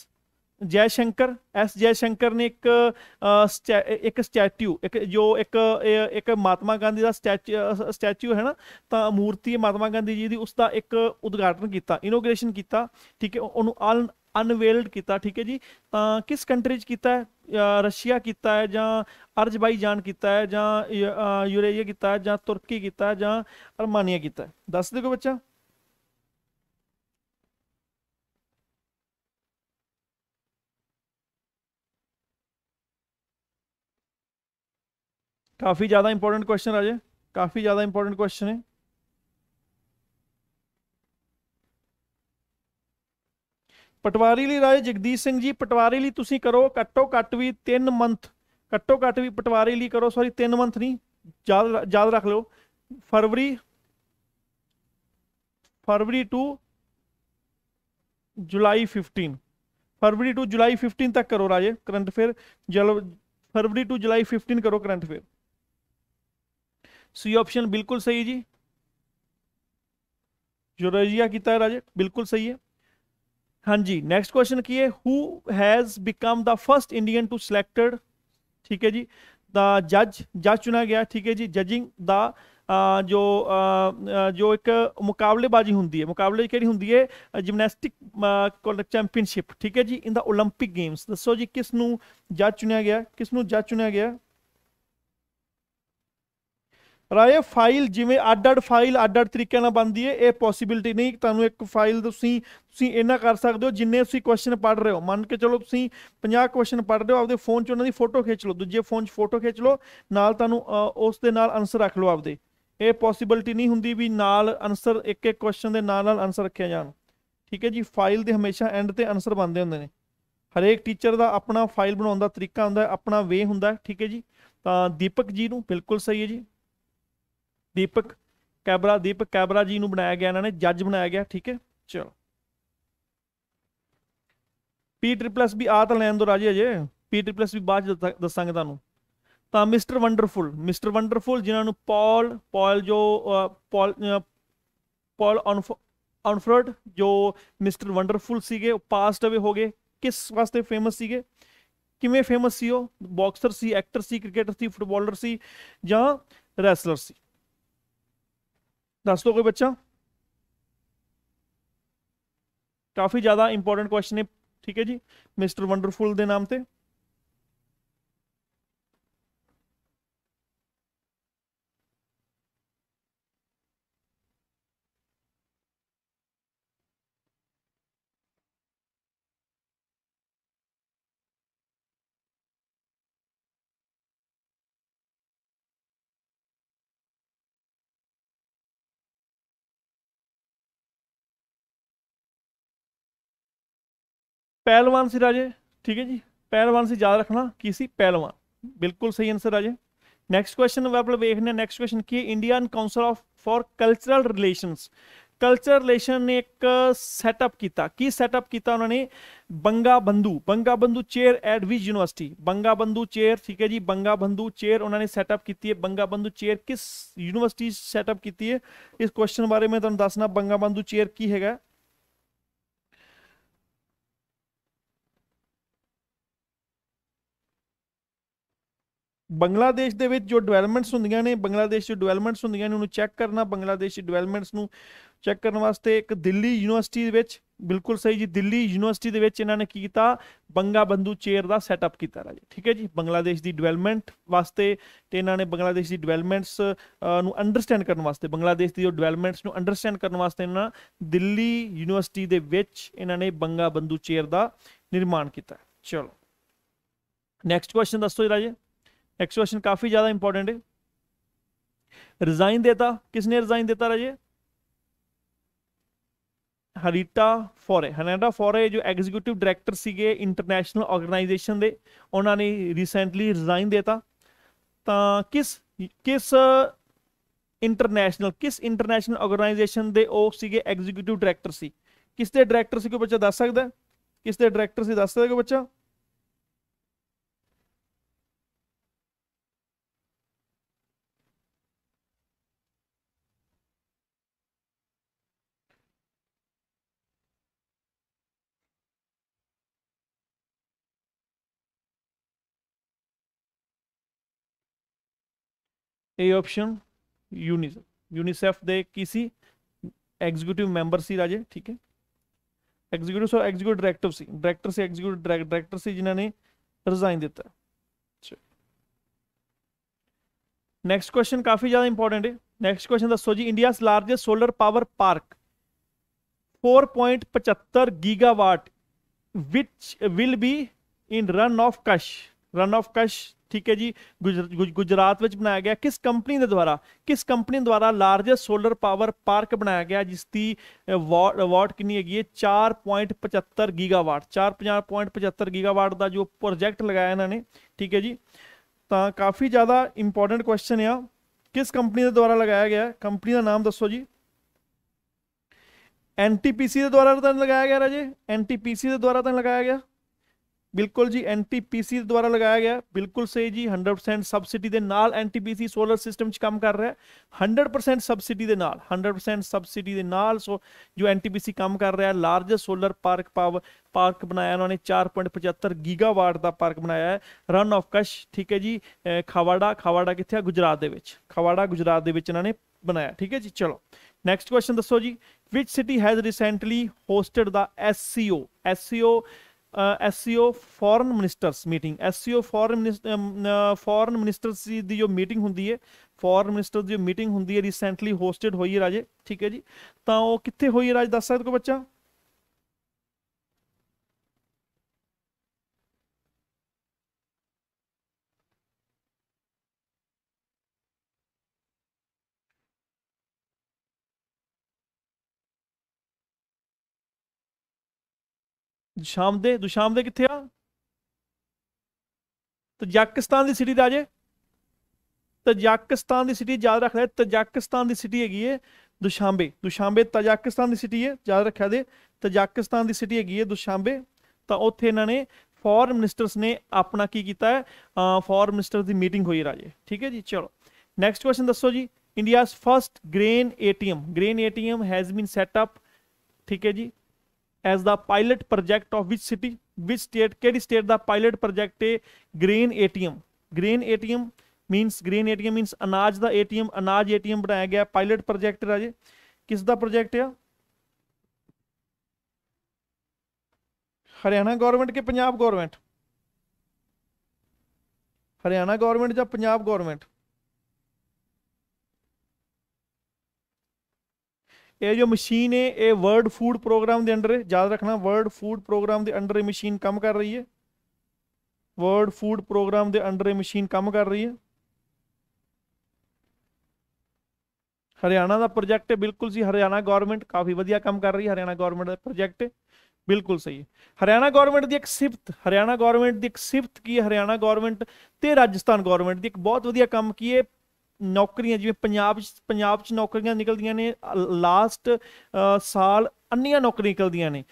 ਜੈ ਸ਼ੰਕਰ ਐਸ ਜੈ ਸ਼ੰਕਰ ਨੇ ਇੱਕ ਇੱਕ ਸਟੈਚੂ ਇੱਕ ਜੋ ਇੱਕ ਇੱਕ ਮਹਾਤਮਾ ਗਾਂਧੀ ਦਾ ਸਟੈਚੂ ਸਟੈਚੂ ਹੈ ਨਾ ਤਾਂ ਮੂਰਤੀ ਮਹਾਤਮਾ ਗਾਂਧੀ ਜੀ ਦੀ ਉਸ ਦਾ ਇੱਕ ਉਦਘਾਟਨ ਕੀਤਾ ਇਨੋਗ੍ਰੇਸ਼ਨ ਕੀਤਾ ਠੀਕ ਹੈ ਉਹਨੂੰ ਅਨਵੇਲਡ ਕੀਤਾ ਠੀਕ ਹੈ ਜੀ ਤਾਂ ਕਿਸ ਕੰਟਰੀ 'ਚ ਕੀਤਾ ਹੈ ਰਸ਼ੀਆ ਕੀਤਾ ਹੈ ਜਾਂ ਅਰਜਬਾਈ ਜਾਨ ਕੀਤਾ ਹੈ ਜਾਂ ਯੂਰੇਸ਼ੀਆ ਕੀਤਾ ਹੈ ਜਾਂ ਤੁਰਕੀ ਕੀਤਾ ਹੈ ਜਾਂ ਅਰਮਾਨੀਆ ਕੀਤਾ ਹੈ ਦੱਸ ਦੇ ਕੋ ਬੱਚਾ काफ़ी ज़्यादा इंपॉर्टेंट क्वेश्चन राजे काफ़ी ज़्यादा इंपॉर्टेंट क्वेश्चन है पटवारी ਲਈ राजे जगदीश सिंह जी पटवारी तुम करो ਕਰੋ घट ਘੱਟ भी तीन मंथ घट्टो घट ਵੀ ਪਟਵਾਰੀ ਲਈ ਕਰੋ ਸੌਰੀ 3 ਮੰਥ ਨਹੀਂ ਯਾਦ रख लो फरवरी फरवरी टू जुलाई 15 फरवरी टू जुलाई 15 तक करो राजे करंट अफेयर जल फरवरी टू जुलाई 15 करो करंट अफेयर सी ऑप्शन बिल्कुल सही जी जोरजिया की तरह राजे बिल्कुल सही है हाँ जी नेक्स्ट क्वेश्चन की है who has become the first Indian to selected ठीक है जी द जज जज चुना गया ठीक है जी जजिंग द जो जो एक मुकाबलेबाजी होंगी है मुकाबले कि होंगी है जिमनैसटिक चैंपियनशिप ठीक है जी इन द ओलंपिक गेम्स दसो जी किसू जज चुनिया गया किसू जज चुनिया गया ਰਾਏ ਫਾਈਲ ਜਿਵੇਂ ਅੱਡ-ਅੱਡ ਫਾਈਲ ਅੱਡ-ਅੱਡ ਤਰੀਕੇ ਨਾਲ ਬਣਦੀ ਹੈ ਇਹ ਪੋਸਿਬਿਲਟੀ ਨਹੀਂ ਤੁਹਾਨੂੰ ਇੱਕ ਫਾਈਲ ਤੁਸੀਂ ਤੁਸੀਂ ਇਹਨਾਂ ਕਰ ਸਕਦੇ ਹੋ ਜਿੰਨੇ ਤੁਸੀਂ ਕੁਐਸਚਨ ਪੜ ਰਹੇ ਹੋ ਮੰਨ ਕੇ ਚਲੋ ਤੁਸੀਂ 50 ਕੁਐਸਚਨ ਪੜ ਰਹੇ ਹੋ ਆਪਦੇ ਫੋਨ 'ਚ ਉਹਨਾਂ ਦੀ ਫੋਟੋ ਖਿੱਚ ਲਓ ਦੂਜੇ ਫੋਨ 'ਚ ਫੋਟੋ ਖਿੱਚ ਲਓ ਨਾਲ ਤੁਹਾਨੂੰ ਉਸ ਦੇ ਨਾਲ ਆਨਸਰ ਰੱਖ ਲਓ ਆਪਦੇ ਇਹ ਪੋਸਿਬਿਲਟੀ ਨਹੀਂ ਹੁੰਦੀ ਵੀ ਨਾਲ ਆਨਸਰ ਇੱਕ ਇੱਕ ਕੁਐਸਚਨ ਦੇ ਨਾਲ ਨਾਲ ਆਨਸਰ ਰੱਖਿਆ ਜਾਣ ਠੀਕ ਹੈ ਜੀ ਫਾਈਲ ਦੇ ਹਮੇਸ਼ਾ ਐਂਡ ਤੇ ਆਨਸਰ ਬੰਦੇ ਹੁੰਦੇ ਨੇ ਹਰੇਕ ਟੀਚਰ ਦਾ ਆਪਣਾ ਫਾਈਲ ਬਣਾਉਣ ਦਾ ਤਰੀਕਾ ਹੁੰਦਾ ਹੈ ਆਪਣਾ ਵੇ ਹੁੰਦਾ ਹੈ ਠੀਕ ਹੈ ਜੀ ਤਾਂ ਦੀਪਕ ਜੀ ਨੂੰ ਬਿਲਕੁਲ ਸਹੀ ਹੈ ਜੀ ਦੀਪਕ ਕੈਬਰਾ ਦੀਪਕ ਕੈਬਰਾ ਜੀ ਨੂੰ ਬਣਾਇਆ ਗਿਆ ਇਹਨਾਂ ਨੇ ਜੱਜ ਬਣਾਇਆ ਗਿਆ ਠੀਕ ਹੈ ਚਲੋ ਪੀ ਟ੍ਰਿਪਲ ਐਸ ਵੀ ਆ ਤਾਂ ਲੈਣ ਦੋ ਰਾਜੇ ਅਜੇ ਪੀ ਟ੍ਰਿਪਲ ਐਸ ਵੀ ਬਾਅਦ ਦੱਸਾਂਗੇ ਤੁਹਾਨੂੰ ਤਾਂ ਮਿਸਟਰ ਵੰਡਰਫੁਲ ਮਿਸਟਰ ਵੰਡਰਫੁਲ ਜਿਨ੍ਹਾਂ ਨੂੰ ਪੌਲ ਪੌਲ ਜੋ ਪੌਲ ਪੌਲ ਅਨਫਰਡ ਜੋ ਮਿਸਟਰ ਵੰਡਰਫੁਲ ਸੀਗੇ ਉਹ ਪਾਸਟ ਅਵੇ ਹੋ ਗਏ ਕਿਸ ਵਾਸਤੇ ਫੇਮਸ ਸੀਗੇ ਕਿਵੇਂ ਫੇਮਸ ਸੀ ਉਹ ਬਾਕਸਰ ਸੀ ਐਕਟਰ ਸੀ ਕ੍ਰਿਕਟਰ ਸੀ ਫੁੱਟਬਾਲਰ ਸੀ ਜਾਂ ਰੈਸਲਰ ਸੀ ਦੱਸ ਦੋ ਕੋਈ ਬੱਚਾ ਕਾਫੀ ਜ਼ਿਆਦਾ ਇੰਪੋਰਟੈਂਟ ਕੁਐਸਚਨ ਹੈ ਠੀਕ ਹੈ ਜੀ ਮਿਸਟਰ ਵੰਡਰਫੁਲ ਦੇ ਨਾਮ ਤੇ पहलवान से राजे ठीक है जी पहलवान से याद रखना सी पहलवान बिल्कुल सही आंसर राजे नैक्सट क्वेश्चन आप लोग देखने नैक्सट क्वेश्चन की Indian council of for cultural relation culture relation ने एक सैटअप किया की सैटअप किया उन्होंने बंगा Bangabandhu Bangabandhu chair at which university Bangabandhu chair ठीक है जी बंगा बंधु चेयर उन्होंने सैटअप की है बंगा बंधु चेयर किस यूनिवर्सिटी सैटअप की है इस क्वेश्चन बारे में तुम तो दसना बंगा बंधु चेयर की हैगा ਬੰਗਲਾਦੇਸ਼ ਦੇ ਵਿੱਚ ਜੋ ਡਿਵੈਲਪਮੈਂਟਸ ਹੁੰਦੀਆਂ ਨੇ ਬੰਗਲਾਦੇਸ਼ ਦੇ ਡਿਵੈਲਪਮੈਂਟਸ ਹੁੰਦੀਆਂ ਨੇ ਉਹਨੂੰ ਚੈੱਕ ਕਰਨਾ ਬੰਗਲਾਦੇਸ਼ ਦੀ ਡਿਵੈਲਪਮੈਂਟਸ ਨੂੰ ਚੈੱਕ ਕਰਨ ਵਾਸਤੇ ਇੱਕ ਦਿੱਲੀ ਯੂਨੀਵਰਸਿਟੀ ਦੇ ਵਿੱਚ ਬਿਲਕੁਲ ਸਹੀ ਜੀ ਦਿੱਲੀ ਯੂਨੀਵਰਸਿਟੀ ਦੇ ਵਿੱਚ ਇਹਨਾਂ ਨੇ ਕੀ ਕੀਤਾ ਬੰਗਾ ਬੰਦੂ ਚੇਅਰ ਦਾ ਸੈਟਅਪ ਕੀਤਾ ਰਾਜੇ ਠੀਕ ਹੈ ਜੀ ਬੰਗਲਾਦੇਸ਼ ਦੀ ਡਿਵੈਲਪਮੈਂਟ ਵਾਸਤੇ ਤੇ ਇਹਨਾਂ ਨੇ ਬੰਗਲਾਦੇਸ਼ ਦੀ ਡਿਵੈਲਪਮੈਂਟਸ ਨੂੰ ਅੰਡਰਸਟੈਂਡ ਕਰਨ ਵਾਸਤੇ ਬੰਗਲਾਦੇਸ਼ ਦੀ ਜੋ ਡਿਵੈਲਪਮੈਂਟਸ ਨੂੰ ਅੰਡਰਸਟੈਂਡ ਕਰਨ ਵਾਸਤੇ ਇਹਨਾਂ ਦਿੱਲੀ ਯੂਨੀਵਰਸਿਟੀ ਦੇ ਵਿੱਚ ਇਹਨਾਂ ਨੇ ਬੰਗਾ ਬੰਦੂ ਚੇਅਰ ਦਾ ਨਿਰਮਾਣ ਕੀਤਾ ਚਲੋ ਨੈਕਸਟ ਕੁਐਸਚਨ ਦੱਸੋ ਜੀ ਰਾਜੇ ਕੁਐਸਚਨ ਕਾਫੀ ਜ਼ਿਆਦਾ ਇੰਪੋਰਟੈਂਟ ਹੈ ਰਿਜ਼ਾਈਨ ਦੇਤਾ ਕਿਸ ਨੇ ਰਿਜ਼ਾਈਨ ਦਿੱਤਾ ਰਾਜੇ ਹਰੀਟਾ ਫੋਰੇ ਹਨੈਂਡਾ ਫੋਰੇ ਜੋ ਐਗਜ਼ੀਕਿਊਟਿਵ ਡਾਇਰੈਕਟਰ ਸੀਗੇ ਇੰਟਰਨੈਸ਼ਨਲ ਆਰਗੇਨਾਈਜੇਸ਼ਨ ਦੇ ਉਹਨਾਂ ਨੇ ਰੀਸੈਂਟਲੀ ਰਿਜ਼ਾਈਨ ਦਿੱਤਾ ਤਾਂ ਕਿਸ ਕਿਸ ਇੰਟਰਨੈਸ਼ਨਲ ਕਿਸ ਇੰਟਰਨੈਸ਼ਨਲ ਆਰਗੇਨਾਈਜੇਸ਼ਨ ਦੇ ਉਹ ਸੀਗੇ ਐਗਜ਼ੀਕਿਊਟਿਵ ਡਾਇਰੈਕਟਰ ਸੀ ਕਿਸ ਦੇ ਡਾਇਰੈਕਟਰ ਸੀ ਕੋਈ ਬੱਚਾ ਦੱਸ ਸਕਦਾ ਕਿਸ ਦੇ ਡਾਇਰੈਕਟਰ ਸੀ ਦੱਸ ਸਕਦਾ ਕੋਈ ਬੱਚਾ ए ऑप्शन यूनिसेफ यूनिसेफ दे किसी एग्जीक्यूटिव मेंबर सी राजे ठीक है एग्जीक्यूटिव सो एग्जीक्यूटिव डायरेक्टर सी डायरेक्टर से एग्जीक्यूटिव डायरेक्टर सी जिन्होंने रिजाइन दिता नेक्स्ट क्वेश्चन काफी ज्यादा इंपॉर्टेंट है नेक्स्ट क्वेश्चन दसो जी India largest solar power park 4.75 gigawatt which will be in Rann of Kutch Rann of Kutch ਠੀਕ ਹੈ ਜੀ ਗੁਜਰਾਤ ਵਿੱਚ ਬਣਾਇਆ ਗਿਆ ਕਿਸ ਕੰਪਨੀ ਦੇ ਦੁਆਰਾ ਕਿਸ ਕੰਪਨੀ ਦੁਆਰਾ ਲਾਰਜੈਸਟ ਸੋਲਰ ਪਾਵਰ ਪਾਰਕ ਬਣਾਇਆ ਗਿਆ ਜਿਸ ਦੀ ਵਾਟ ਕਿੰਨੀ ਹੈਗੀ ਹੈ 4.75 ਗੀਗਾਵਾਟ 4.75 ਗੀਗਾਵਾਟ ਦਾ ਜੋ ਪ੍ਰੋਜੈਕਟ ਲਗਾਇਆ ਇਹਨਾਂ ਨੇ ਠੀਕ ਹੈ ਜੀ ਤਾਂ ਕਾਫੀ ਜ਼ਿਆਦਾ ਇੰਪੋਰਟੈਂਟ ਕੁਐਸਚਨ ਆ ਕਿਸ ਕੰਪਨੀ ਦੇ ਦੁਆਰਾ ਲਗਾਇਆ ਗਿਆ ਕੰਪਨੀ ਦਾ ਨਾਮ ਦੱਸੋ ਜੀ ਐਨਟੀਪੀਸੀ ਦੇ ਦੁਆਰਾ ਤਾਂ ਲਗਾਇਆ ਗਿਆ ਰਾਜੇ ਐਨਟੀਪੀਸੀ ਦੇ ਦੁਆਰਾ ਤਾਂ ਲਗਾਇਆ ਗਿਆ ਬਿਲਕੁਲ ਜੀ ਐਨਟੀਪੀਸੀ ਦੁਆਰਾ ਲਗਾਇਆ ਗਿਆ ਬਿਲਕੁਲ ਸਹੀ ਜੀ 100% ਸਬਸਿਡੀ ਦੇ ਨਾਲ ਐਨਟੀਪੀਸੀ ਸੋਲਰ ਸਿਸਟਮ 'ਚ ਕੰਮ ਕਰ ਰਿਹਾ 100% ਸਬਸਿਡੀ ਦੇ ਨਾਲ 100% ਸਬਸਿਡੀ ਦੇ ਨਾਲ ਸੋ ਜੋ ਐਨਟੀਪੀਸੀ ਕੰਮ ਕਰ ਰਿਹਾ largest solar park power park ਬਣਾਇਆ ਉਹਨਾਂ ਨੇ 4.75 ਗੀਗਾਵਾਟ ਦਾ ਪਾਰਕ ਬਣਾਇਆ ਹੈ ਰਨ ਆਫ ਕਸ਼ ਠੀਕ ਹੈ ਜੀ ਖਵਾੜਾ ਖਵਾੜਾ ਕਿੱਥੇ ਹੈ ਗੁਜਰਾਤ ਦੇ ਵਿੱਚ ਖਵਾੜਾ ਗੁਜਰਾਤ ਦੇ ਵਿੱਚ ਇਹਨਾਂ ਨੇ ਬਣਾਇਆ ਠੀਕ ਹੈ ਜੀ ਚਲੋ ਨੈਕਸਟ ਕੁਐਸਚਨ ਦੱਸੋ ਜੀ which city has recently hosted the SCO SCO SCO foreign ministers meeting SCO foreign foreign ministers ਦੀ ਜੋ ਮੀਟਿੰਗ ਹੁੰਦੀ ਹੈ ਫੋਰਨ ਮਿਨਿਸਟਰ ਦੀ ਜੋ ਮੀਟਿੰਗ ਹੁੰਦੀ ਹੈ ਰੀਸੈਂਟਲੀ ਹੋਸਟਡ ਹੋਈ ਹੈ ਰਾਜੇ ਠੀਕ ਹੈ ਜੀ ਤਾਂ ਉਹ ਕਿੱਥੇ ਹੋਈ ਹੈ ਰਾਜ ਦੱਸ ਸਕਦੇ ਕੋ ਬੱਚਾ ਸ਼ਾਮ ਦੇ ਦੁਸ਼ਾਮ ਦੇ ਕਿੱਥੇ ਆ ਤਜਾਕਿਸਤਾਨ ਦੀ ਸਿਟੀ ਰਾਜੇ ਤਜਾਕਿਸਤਾਨ ਦੀ ਸਿਟੀ ਯਾਦ ਰੱਖ ਲੈ ਤਜਾਕਿਸਤਾਨ ਦੀ ਸਿਟੀ ਹੈਗੀ ਏ ਦੁਸ਼ਾਂਬੇ ਦੁਸ਼ਾਂਬੇ ਤਜਾਕਿਸਤਾਨ ਦੀ ਸਿਟੀ ਹੈ ਯਾਦ ਰੱਖਿਆ ਦੇ ਤਜਾਕਿਸਤਾਨ ਦੀ ਸਿਟੀ ਹੈਗੀ ਏ ਦੁਸ਼ਾਂਬੇ ਤਾਂ ਉੱਥੇ ਇਹਨਾਂ ਨੇ ਫੋਰਨ ਮਿਨਿਸਟਰਸ ਨੇ ਆਪਣਾ ਕੀ ਕੀਤਾ ਹੈ ਫੋਰਨ ਮਿਨਿਸਟਰ ਦੀ ਮੀਟਿੰਗ ਹੋਈ ਰਾਜੇ ਠੀਕ ਹੈ ਜੀ ਚਲੋ ਨੈਕਸਟ ਕੁਐਸਚਨ ਦੱਸੋ ਜੀ India's first grain ATM grain ATM has been set up ਠੀਕ ਹੈ ਜੀ as the pilot project of which city which state केड़ी स्टेट का पायलट प्रोजेक्ट है green A T M green A T M means green A T M means अनाज का ए T M अनाज ए ATM बनाया गया पायलट प्रोजेक्ट राजे किसका project है हरियाणा गवर्नमेंट के पंजाब गौरमेंट हरियाणा गौरमेंट या पंजाब गौरमेंट ਇਹ ਜੋ ਮਸ਼ੀਨ ਹੈ ਇਹ ਵਰਲਡ ਫੂਡ ਪ੍ਰੋਗਰਾਮ ਦੇ ਅੰਡਰ ਹੈ ਯਾਦ ਰੱਖਣਾ ਵਰਲਡ ਫੂਡ ਪ੍ਰੋਗਰਾਮ ਦੇ ਅੰਡਰ ਇਹ ਮਸ਼ੀਨ ਕੰਮ ਕਰ ਰਹੀ ਹੈ ਵਰਲਡ ਫੂਡ ਪ੍ਰੋਗਰਾਮ ਦੇ ਅੰਡਰ ਇਹ ਮਸ਼ੀਨ ਕੰਮ ਕਰ ਰਹੀ ਹੈ ਹਰਿਆਣਾ ਦਾ ਪ੍ਰੋਜੈਕਟ ਹੈ ਬਿਲਕੁਲ ਸਹੀ ਹਰਿਆਣਾ ਗਵਰਨਮੈਂਟ ਕਾਫੀ ਵਧੀਆ ਕੰਮ ਕਰ ਰਹੀ ਹੈ ਹਰਿਆਣਾ ਗਵਰਨਮੈਂਟ ਦਾ ਪ੍ਰੋਜੈਕਟ ਬਿਲਕੁਲ ਸਹੀ ਹੈ ਹਰਿਆਣਾ ਗਵਰਨਮੈਂਟ ਦੀ ਇੱਕ ਸਿਫਤ ਹਰਿਆਣਾ ਗਵਰਨਮੈਂਟ ਦੀ ਇੱਕ ਸਿਫਤ ਕੀ ਹਰਿਆਣਾ ਗਵਰਨਮੈਂਟ ਤੇ ਰਾਜਸਥਾਨ ਗਵਰਨਮੈਂਟ ਦੀ ਇੱਕ ਬਹੁਤ ਵਧੀਆ ਕੰਮ ਕੀ ਹੈ ਨੌਕਰੀਆਂ ਜਿਵੇਂ ਪੰਜਾਬ ਚ ਪੰਜਾਬ ਚ ਨੌਕਰੀਆਂ ਨਿਕਲਦੀਆਂ ਨੇ ਲਾਸਟ ਸਾਲ ਅੰਨੀਆਂ ਨੌਕਰੀਆਂ ਨਿਕਲਦੀਆਂ ਨੇ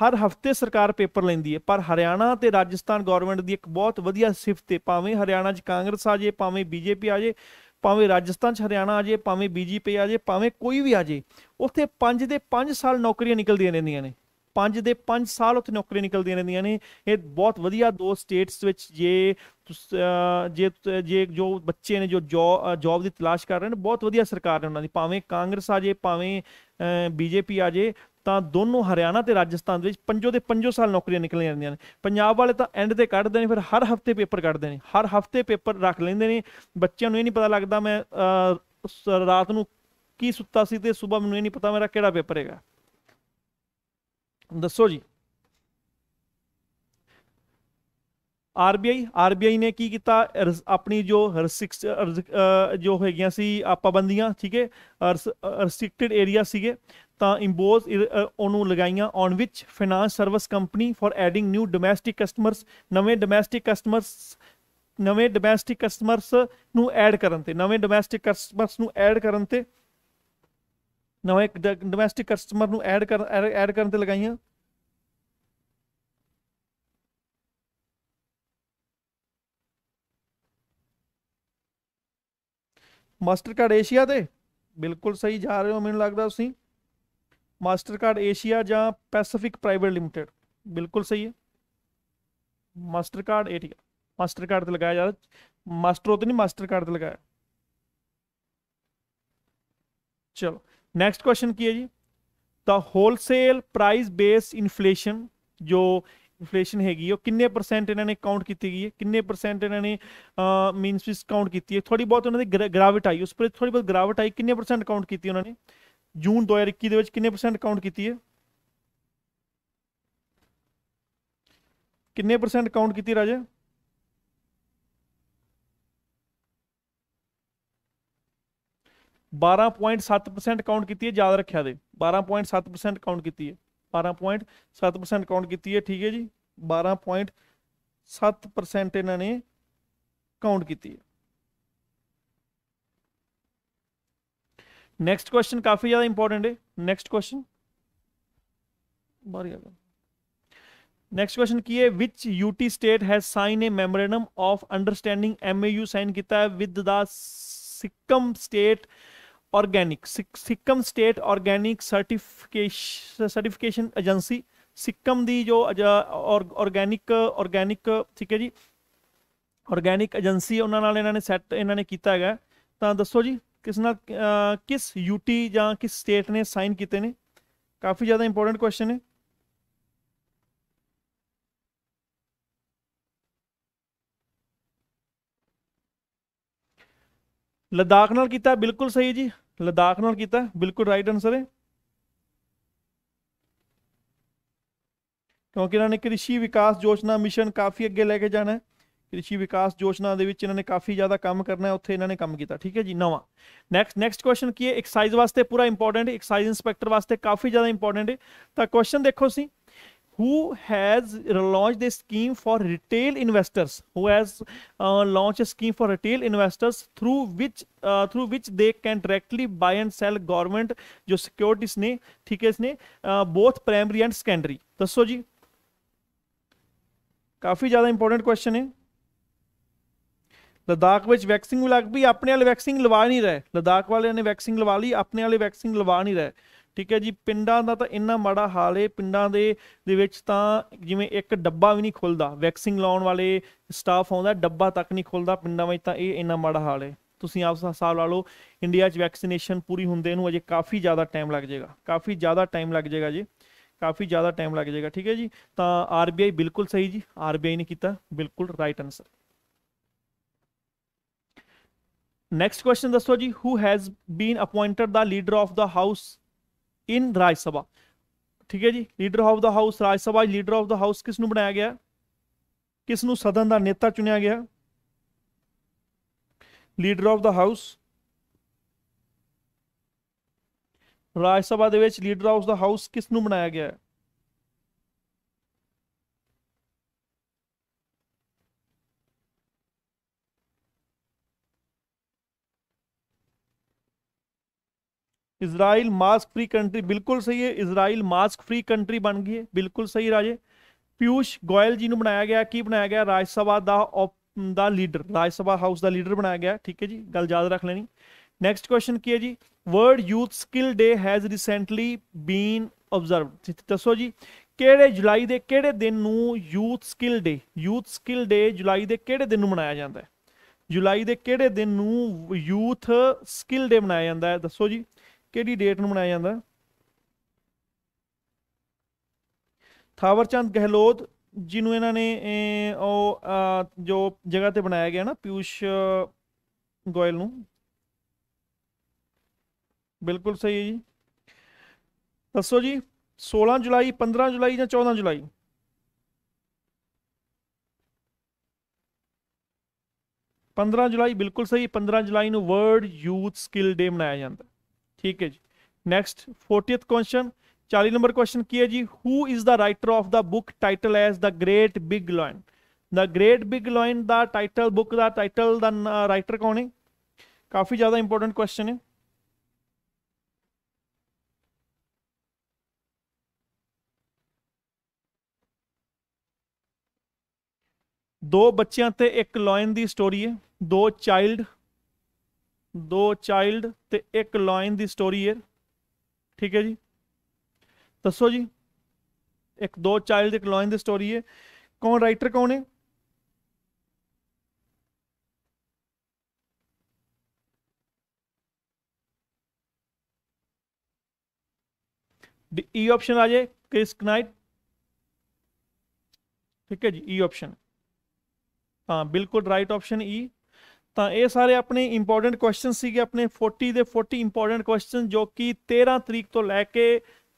ਹਰ ਹਫਤੇ ਸਰਕਾਰ ਪੇਪਰ ਲੈਂਦੀ ਹੈ ਪਰ ਹਰਿਆਣਾ ਤੇ ਰਾਜਸਥਾਨ ਗਵਰਨਮੈਂਟ ਦੀ ਇੱਕ ਬਹੁਤ ਵਧੀਆ ਸਿਫਤ ਹੈ ਭਾਵੇਂ ਹਰਿਆਣਾ 'ਚ ਕਾਂਗਰਸ ਆ ਜੇ ਭਾਵੇਂ ਬੀਜੇਪੀ ਆ ਜੇ ਭਾਵੇਂ ਰਾਜਸਥਾਨ 'ਚ ਹਰਿਆਣਾ ਆ ਜੇ ਭਾਵੇਂ ਬੀਜੇਪੀ ਆ ਜੇ ਭਾਵੇਂ ਕੋਈ ਵੀ ਆ ਜੇ ਉੱਥੇ 5 ਦੇ 5 ਸਾਲ ਨੌਕਰੀਆਂ ਨਿਕਲਦੀਆਂ ਰਹਿੰਦੀਆਂ ਨੇ 5 ਦੇ 5 ਸਾਲ ਉੱਥੇ ਨੌਕਰੀ ਨਿਕਲਦੀਆਂ ਰਹਿੰਦੀਆਂ ਨੇ ਇਹ ਬਹੁਤ ਵਧੀਆ ਦੋ ਸਟੇਟਸ ਵਿੱਚ ਜੇ ਜੇ ਜੇ ਜੋ ਬੱਚੇ ਨੇ ਜੋ ਜੌਬ ਦੀ ਤਲਾਸ਼ ਕਰ ਰਹੇ ਨੇ ਬਹੁਤ ਵਧੀਆ ਸਰਕਾਰ ਨੇ ਉਹਨਾਂ ਦੀ ਭਾਵੇਂ ਕਾਂਗਰਸ ਆ ਜੇ ਭਾਵੇਂ ਬੀਜੇਪੀ ਆ ਜੇ ਤਾਂ ਦੋਨੋਂ ਹਰਿਆਣਾ ਤੇ ਰਾਜਸਥਾਨ ਦੇ ਵਿੱਚ ਪੰਜੋ ਦੇ ਪੰਜੋ ਸਾਲ ਨੌਕਰੀਆਂ ਨਿਕਲ ਰਹਿੰਦੀਆਂ ਨੇ ਪੰਜਾਬ ਵਾਲੇ ਤਾਂ ਐਂਡ ਤੇ ਕੱਢਦੇ ਨੇ ਫਿਰ ਹਰ ਹਫਤੇ ਪੇਪਰ ਕੱਢਦੇ ਨੇ ਹਰ ਹਫਤੇ ਪੇਪਰ ਰੱਖ ਲੈਂਦੇ ਨੇ ਬੱਚਿਆਂ ਨੂੰ ਇਹ ਨਹੀਂ ਪਤਾ ਲੱਗਦਾ ਮੈਂ ਰਾਤ ਨੂੰ ਕੀ ਸੁੱਤਾ ਸੀ ਤੇ ਸਵੇਰ ਨੂੰ ਇਹ ਨਹੀਂ ਪਤਾ ਮੇਰਾ ਕਿਹੜਾ ਪੇਪਰ ਹੈਗਾ ਦੱਸੋ ਜੀ ਆਰਬੀਆਈ ਆਰਬੀਆਈ ਨੇ ਕੀ ਕੀਤਾ ਆਪਣੀ ਜੋ ਰਿਸਟ੍ਰਿਕਟ ਜੋ ਹੈਗੀਆਂ ਸੀ ਬੰਦੀਆਂ ਠੀਕ ਹੈ ਰਿਸਟ੍ਰਿਕਟਡ ਏਰੀਆ ਸੀਗੇ ਤਾਂ ਇੰਪੋਜ਼ ਉਹਨੂੰ ਲਗਾਈਆਂ on which finance service company for adding new domestic customers ਨਵੇਂ ਡੋਮੈਸਟਿਕ ਕਸਟਮਰਸ ਨਵੇਂ ਡੋਮੈਸਟਿਕ ਕਸਟਮਰਸ ਨੂੰ ਐਡ ਕਰਨ ਤੇ ਨਵੇਂ ਡੋਮੈਸਟਿਕ ਕਸਟਮਰਸ ਨੂੰ ਐਡ ਕਰਨ ਤੇ ਨਵੇਂ ਡੋਮੈਸਟਿਕ ਕਸਟਮਰ ਨੂੰ ਐਡ ਕਰ ਐਡ ਕਰਨ ਤੇ ਲਗਾਈਆਂ ਮਾਸਟਰ ਕਾਰਡ ਏਸ਼ੀਆ ਤੇ ਬਿਲਕੁਲ ਸਹੀ ਜਾ ਰਹੇ ਹੋ ਮੈਨੂੰ ਲੱਗਦਾ ਤੁਸੀਂ ਮਾਸਟਰ ਕਾਰਡ ਏਸ਼ੀਆ ਜਾਂ ਪੈਸੀਫਿਕ ਪ੍ਰਾਈਵੇਟ ਲਿਮਟਿਡ ਬਿਲਕੁਲ ਸਹੀ ਹੈ ਮਾਸਟਰ ਕਾਰਡ ਏਟੀਆ ਕਾਰਡ ਤੇ ਲਗਾਇਆ ਮਾਸਟਰ ਉਹ ਤੇ ਨਹੀਂ ਮਾਸਟਰ ਕਾਰਡ ਤੇ ਲਗਾਇਆ ਚਲੋ ਨੈਕਸਟ ਕੁਐਸਚਨ ਕੀ ਹੈ ਜੀ ਤਾਂ ਹੋਲਸੇਲ ਪ੍ਰਾਈਸ ਬੇਸ ਇਨਫਲੇਸ਼ਨ ਜੋ ਇਨਫਲੇਸ਼ਨ ਹੈਗੀ ਉਹ ਕਿੰਨੇ ਪਰਸੈਂਟ ਇਹਨਾਂ ਨੇ ਕਾਊਂਟ ਕੀਤੀ ਗਈ ਹੈ ਕਿੰਨੇ ਪਰਸੈਂਟ ਇਹਨਾਂ ਨੇ ਮੀਨਸ ਵਿਸ ਕਾਊਂਟ ਕੀਤੀ ਹੈ ਥੋੜੀ ਬਹੁਤ ਉਹਨਾਂ ਦੀ ਗਰਾਵਟ ਆਈ ਉਸ ਪਰ ਥੋੜੀ ਬਹੁਤ ਗਰਾਵਟ ਆਈ ਕਿੰਨੇ ਪਰਸੈਂਟ ਕਾਊਂਟ ਕੀਤੀ ਉਹਨਾਂ ਨੇ ਜੂਨ 2021 ਦੇ ਵਿੱਚ ਕਿੰਨੇ ਪਰਸੈਂਟ ਕਾਊਂਟ ਕੀਤੀ ਹੈ ਕਿੰਨੇ ਪਰਸੈਂਟ ਕਾਊਂਟ ਕੀਤੀ ਰਾਜੇ बारह पॉइंट सत्त प्रसेंट काउंट की है याद रखा दे बारह पॉइंट सत्त प्रसेंट काउंट की है बारह पॉइंट सत्त प्रसेंट काउंट की है ठीक है जी बारह पॉइंट सत्त प्रसेंट इन्होंने काउंट की है नैक्सट क्वेश्चन काफ़ी ज़्यादा इंपोर्टेंट है नैक्सट क्वेश्चन बारी नैक्सट क्वेश्चन की है which UT state has sign a memorandum of understanding M O U sign किया with the Sikkim state organic Sikkim state organic certification certification agency Sikkim ਦੀ ਜੋ ਆਰਗੈਨਿਕ ਆਰਗੈਨਿਕ ਠੀਕ ਹੈ ਜੀ ਆਰਗੈਨਿਕ ਏਜੰਸੀ ਉਹਨਾਂ ਨਾਲ ਇਹਨਾਂ ਨੇ ਸੈੱਟ ਇਹਨਾਂ ਨੇ ਕੀਤਾ ਹੈਗਾ ਤਾਂ ਦੱਸੋ ਜੀ ਕਿਸ ਨਾਲ ਕਿਸ ਯੂਟੀ ਜਾਂ ਕਿਸ ਸਟੇਟ ਨੇ ਸਾਈਨ ਕੀਤੇ ਨੇ ਕਾਫੀ ਜ਼ਿਆਦਾ ਇੰਪੋਰਟੈਂਟ ਕੁਐਸਚਨ ਹੈ ਲਦਾਖ ਨਾਲ ਕੀਤਾ ਬਿਲਕੁਲ ਸਹੀ ਜੀ ਲਦਾਖ ਨਾਲ ਕੀਤਾ ਬਿਲਕੁਲ ਰਾਈਟ ਆਨਸਰ ਹੈ ਕਿਉਂਕਿ ਇਹਨਾਂ ਨੇ ਕ੍ਰਿਸ਼ੀ ਵਿਕਾਸ ਯੋਜਨਾ ਮਿਸ਼ਨ ਕਾਫੀ ਅੱਗੇ ਲੈ ਕੇ ਜਾਣਾ ਹੈ ਕ੍ਰਿਸ਼ੀ ਵਿਕਾਸ ਯੋਜਨਾ ਦੇ ਵਿੱਚ ਇਹਨਾਂ ਨੇ ਕਾਫੀ ਜ਼ਿਆਦਾ ਕੰਮ ਕਰਨਾ ਹੈ ਉੱਥੇ ਇਹਨਾਂ ਨੇ ਕੰਮ ਕੀਤਾ ਠੀਕ ਹੈ ਜੀ ਨਵਾਂ ਨੈਕਸਟ ਨੈਕਸਟ ਕੁਐਸਚਨ ਕੀ ਹੈ ਐਕਸਾਈਜ਼ ਵਾਸਤੇ ਪੂਰਾ ਇੰਪੋਰਟੈਂਟ ਐਕਸਾਈਜ਼ ਇਨਸਪੈਕਟਰ ਵਾਸਤੇ ਕਾਫੀ ਜ਼ਿਆਦਾ ਇੰਪੋਰਟੈਂਟ ਹੈ ਤਾਂ ਕੁਐਸਚਨ ਦੇਖੋ ਸੀ who has launched a scheme for retail investors who has uh, launched a scheme for retail investors through which uh, through which they can directly buy and sell government jo securities ne theek hai isne both primary and secondary dasso ji kafi zyada important question hai Ladakh ਵਿੱਚ waxing ਲੱਗ ਵੀ ਆਪਣੇ ਵਾਲੇ waxing ਲਵਾ ਨਹੀਂ ਰਹੇ ਲਦਾਖ ਵਾਲਿਆਂ ਨੇ waxing ਲਵਾ ਲਈ ਆਪਣੇ ਵਾਲੇ ਵੈਕਸਿੰਗ ਲਵਾ ਨਹੀਂ ਰਹੇ ਠੀਕ ਹੈ ਜੀ ਪਿੰਡਾਂ ਦਾ ਤਾਂ ਇੰਨਾ ਮਾੜਾ ਹਾਲ ਹੈ ਪਿੰਡਾਂ ਦੇ ਦੇ ਵਿੱਚ ਤਾਂ ਜਿਵੇਂ ਇੱਕ ਡੱਬਾ ਵੀ ਨਹੀਂ ਖੁੱਲਦਾ ਵੈਕਸਿੰਗ ਲਾਉਣ ਵਾਲੇ ਸਟਾਫ ਆਉਂਦਾ ਡੱਬਾ ਤੱਕ ਨਹੀਂ ਖੁੱਲਦਾ ਪਿੰਡਾਂ ਵਿੱਚ ਤਾਂ ਇਹ ਇੰਨਾ ਮਾੜਾ ਹਾਲ ਹੈ ਤੁਸੀਂ ਆਪ ਹਿਸਾਬ ਲਾ ਲਓ ਇੰਡੀਆ 'ਚ ਵੈਕਸੀਨੇਸ਼ਨ ਪੂਰੀ ਹੁੰਦੇ ਨੂੰ ਅਜੇ ਕਾਫੀ ਜ਼ਿਆਦਾ ਟਾਈਮ ਲੱਗ ਜਾਏਗਾ ਕਾਫੀ ਜ਼ਿਆਦਾ ਟਾਈਮ ਲੱਗ ਜਾਏਗਾ ਜੀ ਕਾਫੀ ਜ਼ਿਆਦਾ ਟਾਈਮ ਲੱਗ ਜਾਏਗਾ ਠੀਕ ਹੈ ਜੀ ਤਾਂ ਆਰਬੀਆਈ ਬਿਲਕੁਲ ਸਹੀ ਜੀ ਆਰਬੀਆਈ ਨੇ ਕੀਤਾ ਬਿਲਕੁਲ ਰਾਈਟ ਆਨਸਰ ਨੈਕਸਟ ਕੁਐਸਚਨ ਦੱਸੋ ਜੀ who has been appointed the leader of the house in Rajya Sabha ਠੀਕ ਹੈ ਜੀ leader of the house Rajya Sabha leader of the house ਕਿਸ ਨੂੰ ਬਣਾਇਆ ਗਿਆ ਕਿਸ ਨੂੰ ਸਦਨ ਦਾ ਨੇਤਾ ਚੁਣਿਆ ਗਿਆ leader of the house Rajya Sabha ਦੇ ਵਿੱਚ ਲੀਡਰ ਆਫ ਦਾ ਹਾਊਸ ਕਿਸ ਨੂੰ ਬਣਾਇਆ ਗਿਆ ਹੈ ਇਜ਼ਰਾਈਲ ਮਾਸਕ फ्री ਕੰਟਰੀ ਬਿਲਕੁਲ ਸਹੀ ਹੈ ਇਜ਼ਰਾਈਲ ਮਾਸਕ फ्री ਕੰਟਰੀ ਬਣ ਗਈ ਹੈ ਬਿਲਕੁਲ ਸਹੀ ਰਾਜੇ ਪਿਊਸ਼ ਗੋਇਲ ਜੀ ਨੂੰ ਬਣਾਇਆ ਗਿਆ ਕੀ ਬਣਾਇਆ ਗਿਆ ਰਾਜ ਸਭਾ ਦਾ ਦਾ ਲੀਡਰ ਰਾਜ ਸਭਾ ਹਾਊਸ ਦਾ ਲੀਡਰ ਬਣਾਇਆ ਗਿਆ ਠੀਕ ਹੈ ਜੀ ਗੱਲ ਯਾਦ ਰੱਖ ਲੈਣੀ ਨੈਕਸਟ ਕੁਐਸਚਨ ਕੀ ਹੈ ਜੀ world youth skill day has recently been observed ਦੱਸੋ ਜੀ ਕਿਹੜੇ ਜੁਲਾਈ ਦੇ ਕਿਹੜੇ ਦਿਨ ਨੂੰ youth skill day youth skill day ਜੁਲਾਈ ਦੇ ਕਿਹੜੇ ਦਿਨ ਨੂੰ ਮਨਾਇਆ ਜਾਂਦਾ ਹੈ ਜੁਲਾਈ ਦੇ ਕਿਹੜੇ ਦਿਨ ਨੂੰ ਯੂਥ ਸਕਿੱਲ ਡੇ ਮਨਾਇਆ ਜਾਂਦਾ ਹੈ ਦੱਸੋ ਜੀ ਕਿਹੜੀ ਡੇਟ ਨੂੰ ਮਨਾਇਆ ਜਾਂਦਾ ਥਾਵਰਚੰਦ ਗਹਿਲੋਤ ਜਿਹਨੂੰ ਇਹਨਾਂ ਨੇ ਉਹ ਜੋ ਜਗ੍ਹਾ ਤੇ ਬਣਾਇਆ ਗਿਆ ਨਾ ਪਿਊਸ਼ ਗੋਇਲ ਨੂੰ ਬਿਲਕੁਲ ਸਹੀ ਹੈ ਜੀ ਦੱਸੋ ਜੀ 16 ਜੁਲਾਈ 15 ਜੁਲਾਈ ਜਾਂ 14 ਜੁਲਾਈ ਪੰਦਰਾਂ ਜੁਲਾਈ ਬਿਲਕੁਲ ਸਹੀ 15 ਜੁਲਾਈ ਨੂੰ ਵਰਲਡ ਯੂਥ ਸਕਿੱਲ ਡੇ ਮਨਾਇਆ ਜਾਂਦਾ ਠੀਕ ਹੈ ਜੀ next 40th question 40 number question ਕੀ ਹੈ ਜੀ who is the writer of the book title S the great big lion the great big lion ਦਾ ਟਾਈਟਲ ਬੁੱਕ ਦਾ ਟਾਈਟਲ ਦਾ ਰਾਈਟਰ ਕੌਣ ਹੈ ਕਾਫੀ ਜ਼ਿਆਦਾ ਇੰਪੋਰਟੈਂਟ ਕੁਐਸਚਨ ਹੈ ਦੋ ਬੱਚਿਆਂ ਤੇ ਇੱਕ ਲਾਇਨ ਦੀ ਸਟੋਰੀ ਹੈ ਦੋ ਚਾਈਲਡ ਦੋ ਚਾਈਲਡ ਤੇ ਇੱਕ ਲਾਇਨ ਦੀ ਸਟੋਰੀ ਹੈ ਠੀਕ ਹੈ ਜੀ ਦੱਸੋ ਜੀ ਇੱਕ ਦੋ ਚਾਈਲਡ ਇੱਕ ਲਾਇਨ ਦੀ ਸਟੋਰੀ ਹੈ ਕੌਣ ਰਾਈਟਰ ਕੌਣ ਹੈ ਈ ਆਪਸ਼ਨ e ਆ आ ਕ੍ਰਿਸ ਕਨਾਈਟ ਠੀਕ ਹੈ ਜੀ ਈ ਆਪਸ਼ਨ ਹਾਂ ਬਿਲਕੁਲ ਰਾਈਟ ਆਪਸ਼ਨ ਈ ई ਤਾਂ ਇਹ ਸਾਰੇ ਆਪਣੇ ਇੰਪੋਰਟੈਂਟ ਕੁਐਸਚਨ ਸੀਗੇ ਆਪਣੇ 40 ਦੇ 40 ਇੰਪੋਰਟੈਂਟ ਕੁਐਸਚਨ ਜੋ ਕਿ 13 ਤਰੀਕ ਤੋਂ ਲੈ ਕੇ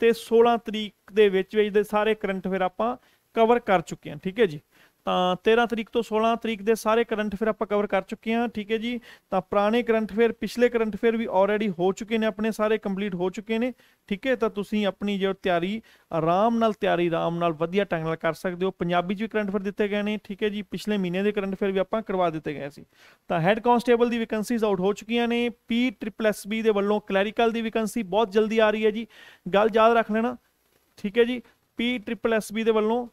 ਤੇ 16 ਤਰੀਕ ਦੇ ਵਿੱਚ ਵਿੱਚ ਦੇ ਸਾਰੇ ਕਰੰਟ ਅਫੇਅਰ ਆਪਾਂ ਕਵਰ ਕਰ ਚੁੱਕੇ ਹਾਂ ਠੀਕ ਹੈ ਜੀ ਤਾਂ 13 ਤਰੀਕ ਤੋਂ 16 ਤਰੀਕ ਦੇ ਸਾਰੇ ਕਰੰਟ ਫੇਅਰ ਆਪਾਂ ਕਵਰ ਕਰ ਚੁੱਕੇ ਹਾਂ ਠੀਕ ਹੈ ਜੀ ਤਾਂ ਪੁਰਾਣੇ ਕਰੰਟ ਫੇਅਰ ਪਿਛਲੇ ਕਰੰਟ ਫੇਅਰ ਵੀ ਆਲਰੇਡੀ ਹੋ ਚੁੱਕੇ ਨੇ ਆਪਣੇ ਸਾਰੇ ਕੰਪਲੀਟ ਹੋ ਚੁੱਕੇ ਨੇ ਠੀਕ ਹੈ ਤਾਂ ਤੁਸੀਂ ਆਪਣੀ ਜੋ ਤਿਆਰੀ ਆਰਾਮ ਨਾਲ ਤਿਆਰੀ ਆਰਾਮ ਨਾਲ ਵਧੀਆ ਟੈਂਗ ਨਾਲ ਕਰ ਸਕਦੇ ਹੋ ਪੰਜਾਬੀ 'ਚ ਵੀ ਕਰੰਟ ਫੇਅਰ ਦਿੱਤੇ ਗਏ ਨੇ ਠੀਕ ਹੈ ਜੀ ਪਿਛਲੇ ਮਹੀਨੇ ਦੇ ਕਰੰਟ ਫੇਅਰ ਵੀ ਆਪਾਂ ਕਰਵਾ ਦਿੱਤੇ ਗਏ ਸੀ ਤਾਂ ਹੈੱਡ ਕਾਂਸਟੇਬਲ ਦੀ ਵੈਕੈਂਸੀਜ਼ ਆਊਟ ਹੋ ਚੁੱਕੀਆਂ ਨੇ ਪੀ ਟ੍ਰਿਪਲ ਐਸ ਬੀ ਦੇ ਵੱਲੋਂ ਕਲੈਰੀਕਲ ਦੀ ਵੈਕੈਂਸੀ ਬਹੁਤ ਜਲਦੀ ਆ ਰਹੀ ਹੈ ਜੀ ਗੱਲ ਯਾਦ ਰੱਖ ਲੈਣਾ ਠੀਕ ਹੈ ਜੀ ਪੀ ਟ੍ਰਿਪਲ ਐਸ ਬੀ ਦੇ ਵੱਲੋਂ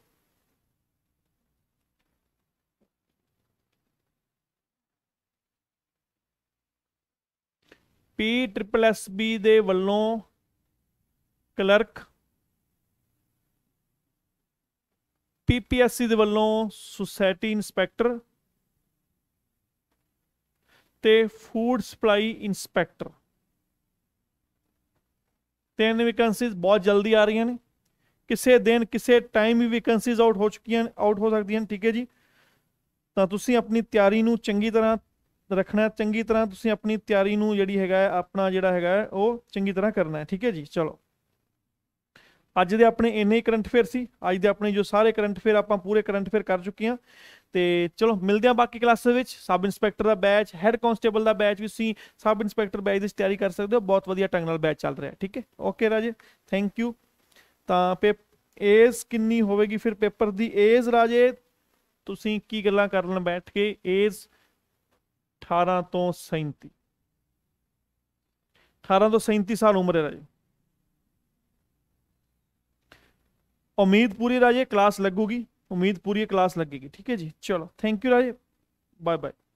ਪੀ ਟ੍ਰਿਪਲ ਐਸ ਬੀ ਦੇ ਵੱਲੋਂ ਕਲਰਕ ਪੀ ਪੀ ਸੀ ਦੇ ਵੱਲੋਂ ਸੁਸਾਇਟੀ ਇਨਸਪੈਕਟਰ ਤੇ ਫੂਡ ਸਪਲਾਈ ਇਨਸਪੈਕਟਰ ਤਿੰਨ ਵੈਕੈਂਸੀਜ਼ ਬਹੁਤ ਜਲਦੀ ਆ ਰਹੀਆਂ ਨੇ ਕਿਸੇ ਦਿਨ ਕਿਸੇ ਟਾਈਮ ਵੀ ਵੈਕੈਂਸੀਜ਼ ਆਊਟ ਹੋ ਚੁੱਕੀਆਂ ਆਊਟ ਹੋ ਸਕਦੀਆਂ ਠੀਕ ਹੈ ਜੀ ਤਾਂ ਤੁਸੀਂ ਆਪਣੀ ਤਿਆਰੀ ਨੂੰ ਚੰਗੀ ਤਰ੍ਹਾਂ ਰੱਖਣਾ ਚੰਗੀ ਤਰ੍ਹਾਂ ਤੁਸੀਂ ਆਪਣੀ ਤਿਆਰੀ ਨੂੰ ਜਿਹੜੀ ਹੈਗਾ ਆਪਣਾ ਜਿਹੜਾ ਹੈਗਾ ਉਹ ਚੰਗੀ ਤਰ੍ਹਾਂ ਕਰਨਾ ਹੈ ਠੀਕ ਹੈ ਜੀ ਚਲੋ ਅੱਜ ਦੇ ਆਪਣੇ ਇੰਨੇ ਹੀ ਕਰੰਟ ਫੇਅਰ ਸੀ ਅੱਜ ਦੇ ਆਪਣੇ ਜੋ ਸਾਰੇ ਕਰੰਟ ਫੇਅਰ ਆਪਾਂ ਪੂਰੇ ਕਰੰਟ ਫੇਅਰ ਕਰ ਚੁੱਕੇ ਹਾਂ ਤੇ ਚਲੋ ਮਿਲਦੇ ਹਾਂ ਬਾਕੀ ਕਲਾਸਾਂ ਵਿੱਚ ਸਬ ਇੰਸਪੈਕਟਰ ਦਾ ਬੈਚ ਹੈਡ ਕਾਂਸਟੇਬਲ ਦਾ ਬੈਚ ਵੀ ਸੀ ਸਬ ਇੰਸਪੈਕਟਰ ਬੈਚ ਦੀ ਤਿਆਰੀ ਕਰ ਸਕਦੇ ਹੋ ਬਹੁਤ ਵਧੀਆ ਟੰਗ ਨਾਲ ਬੈਚ ਚੱਲ ਰਿਹਾ ਠੀਕ ਹੈ ਓਕੇ ਰਾਜੇ ਥੈਂਕ ਯੂ ਤਾਂ ਪੇ ਏਜ਼ ਕਿੰਨੀ ਹੋਵੇਗੀ ਫਿਰ ਪੇਪਰ ਦੀ ਏਜ਼ ਰਾਜੇ ਤੁਸੀਂ ਕੀ ਗੱਲਾਂ ਕਰਨ ਬੈਠ ਕੇ ਏਜ਼ 18 ਤੋਂ 37 18 ਤੋਂ 37 ਸਾਲ ਉਮਰ ਹੈ ਰਾਜੇ ਉਮੀਦ ਪੂਰੀ ਰਾਜੇ ਕਲਾਸ ਲੱਗੂਗੀ ਉਮੀਦ ਪੂਰੀ ਕਲਾਸ ਲੱਗੇਗੀ ਠੀਕ ਹੈ ਜੀ ਚਲੋ ਥੈਂਕ ਯੂ ਰਾਜੇ ਬਾਏ ਬਾਏ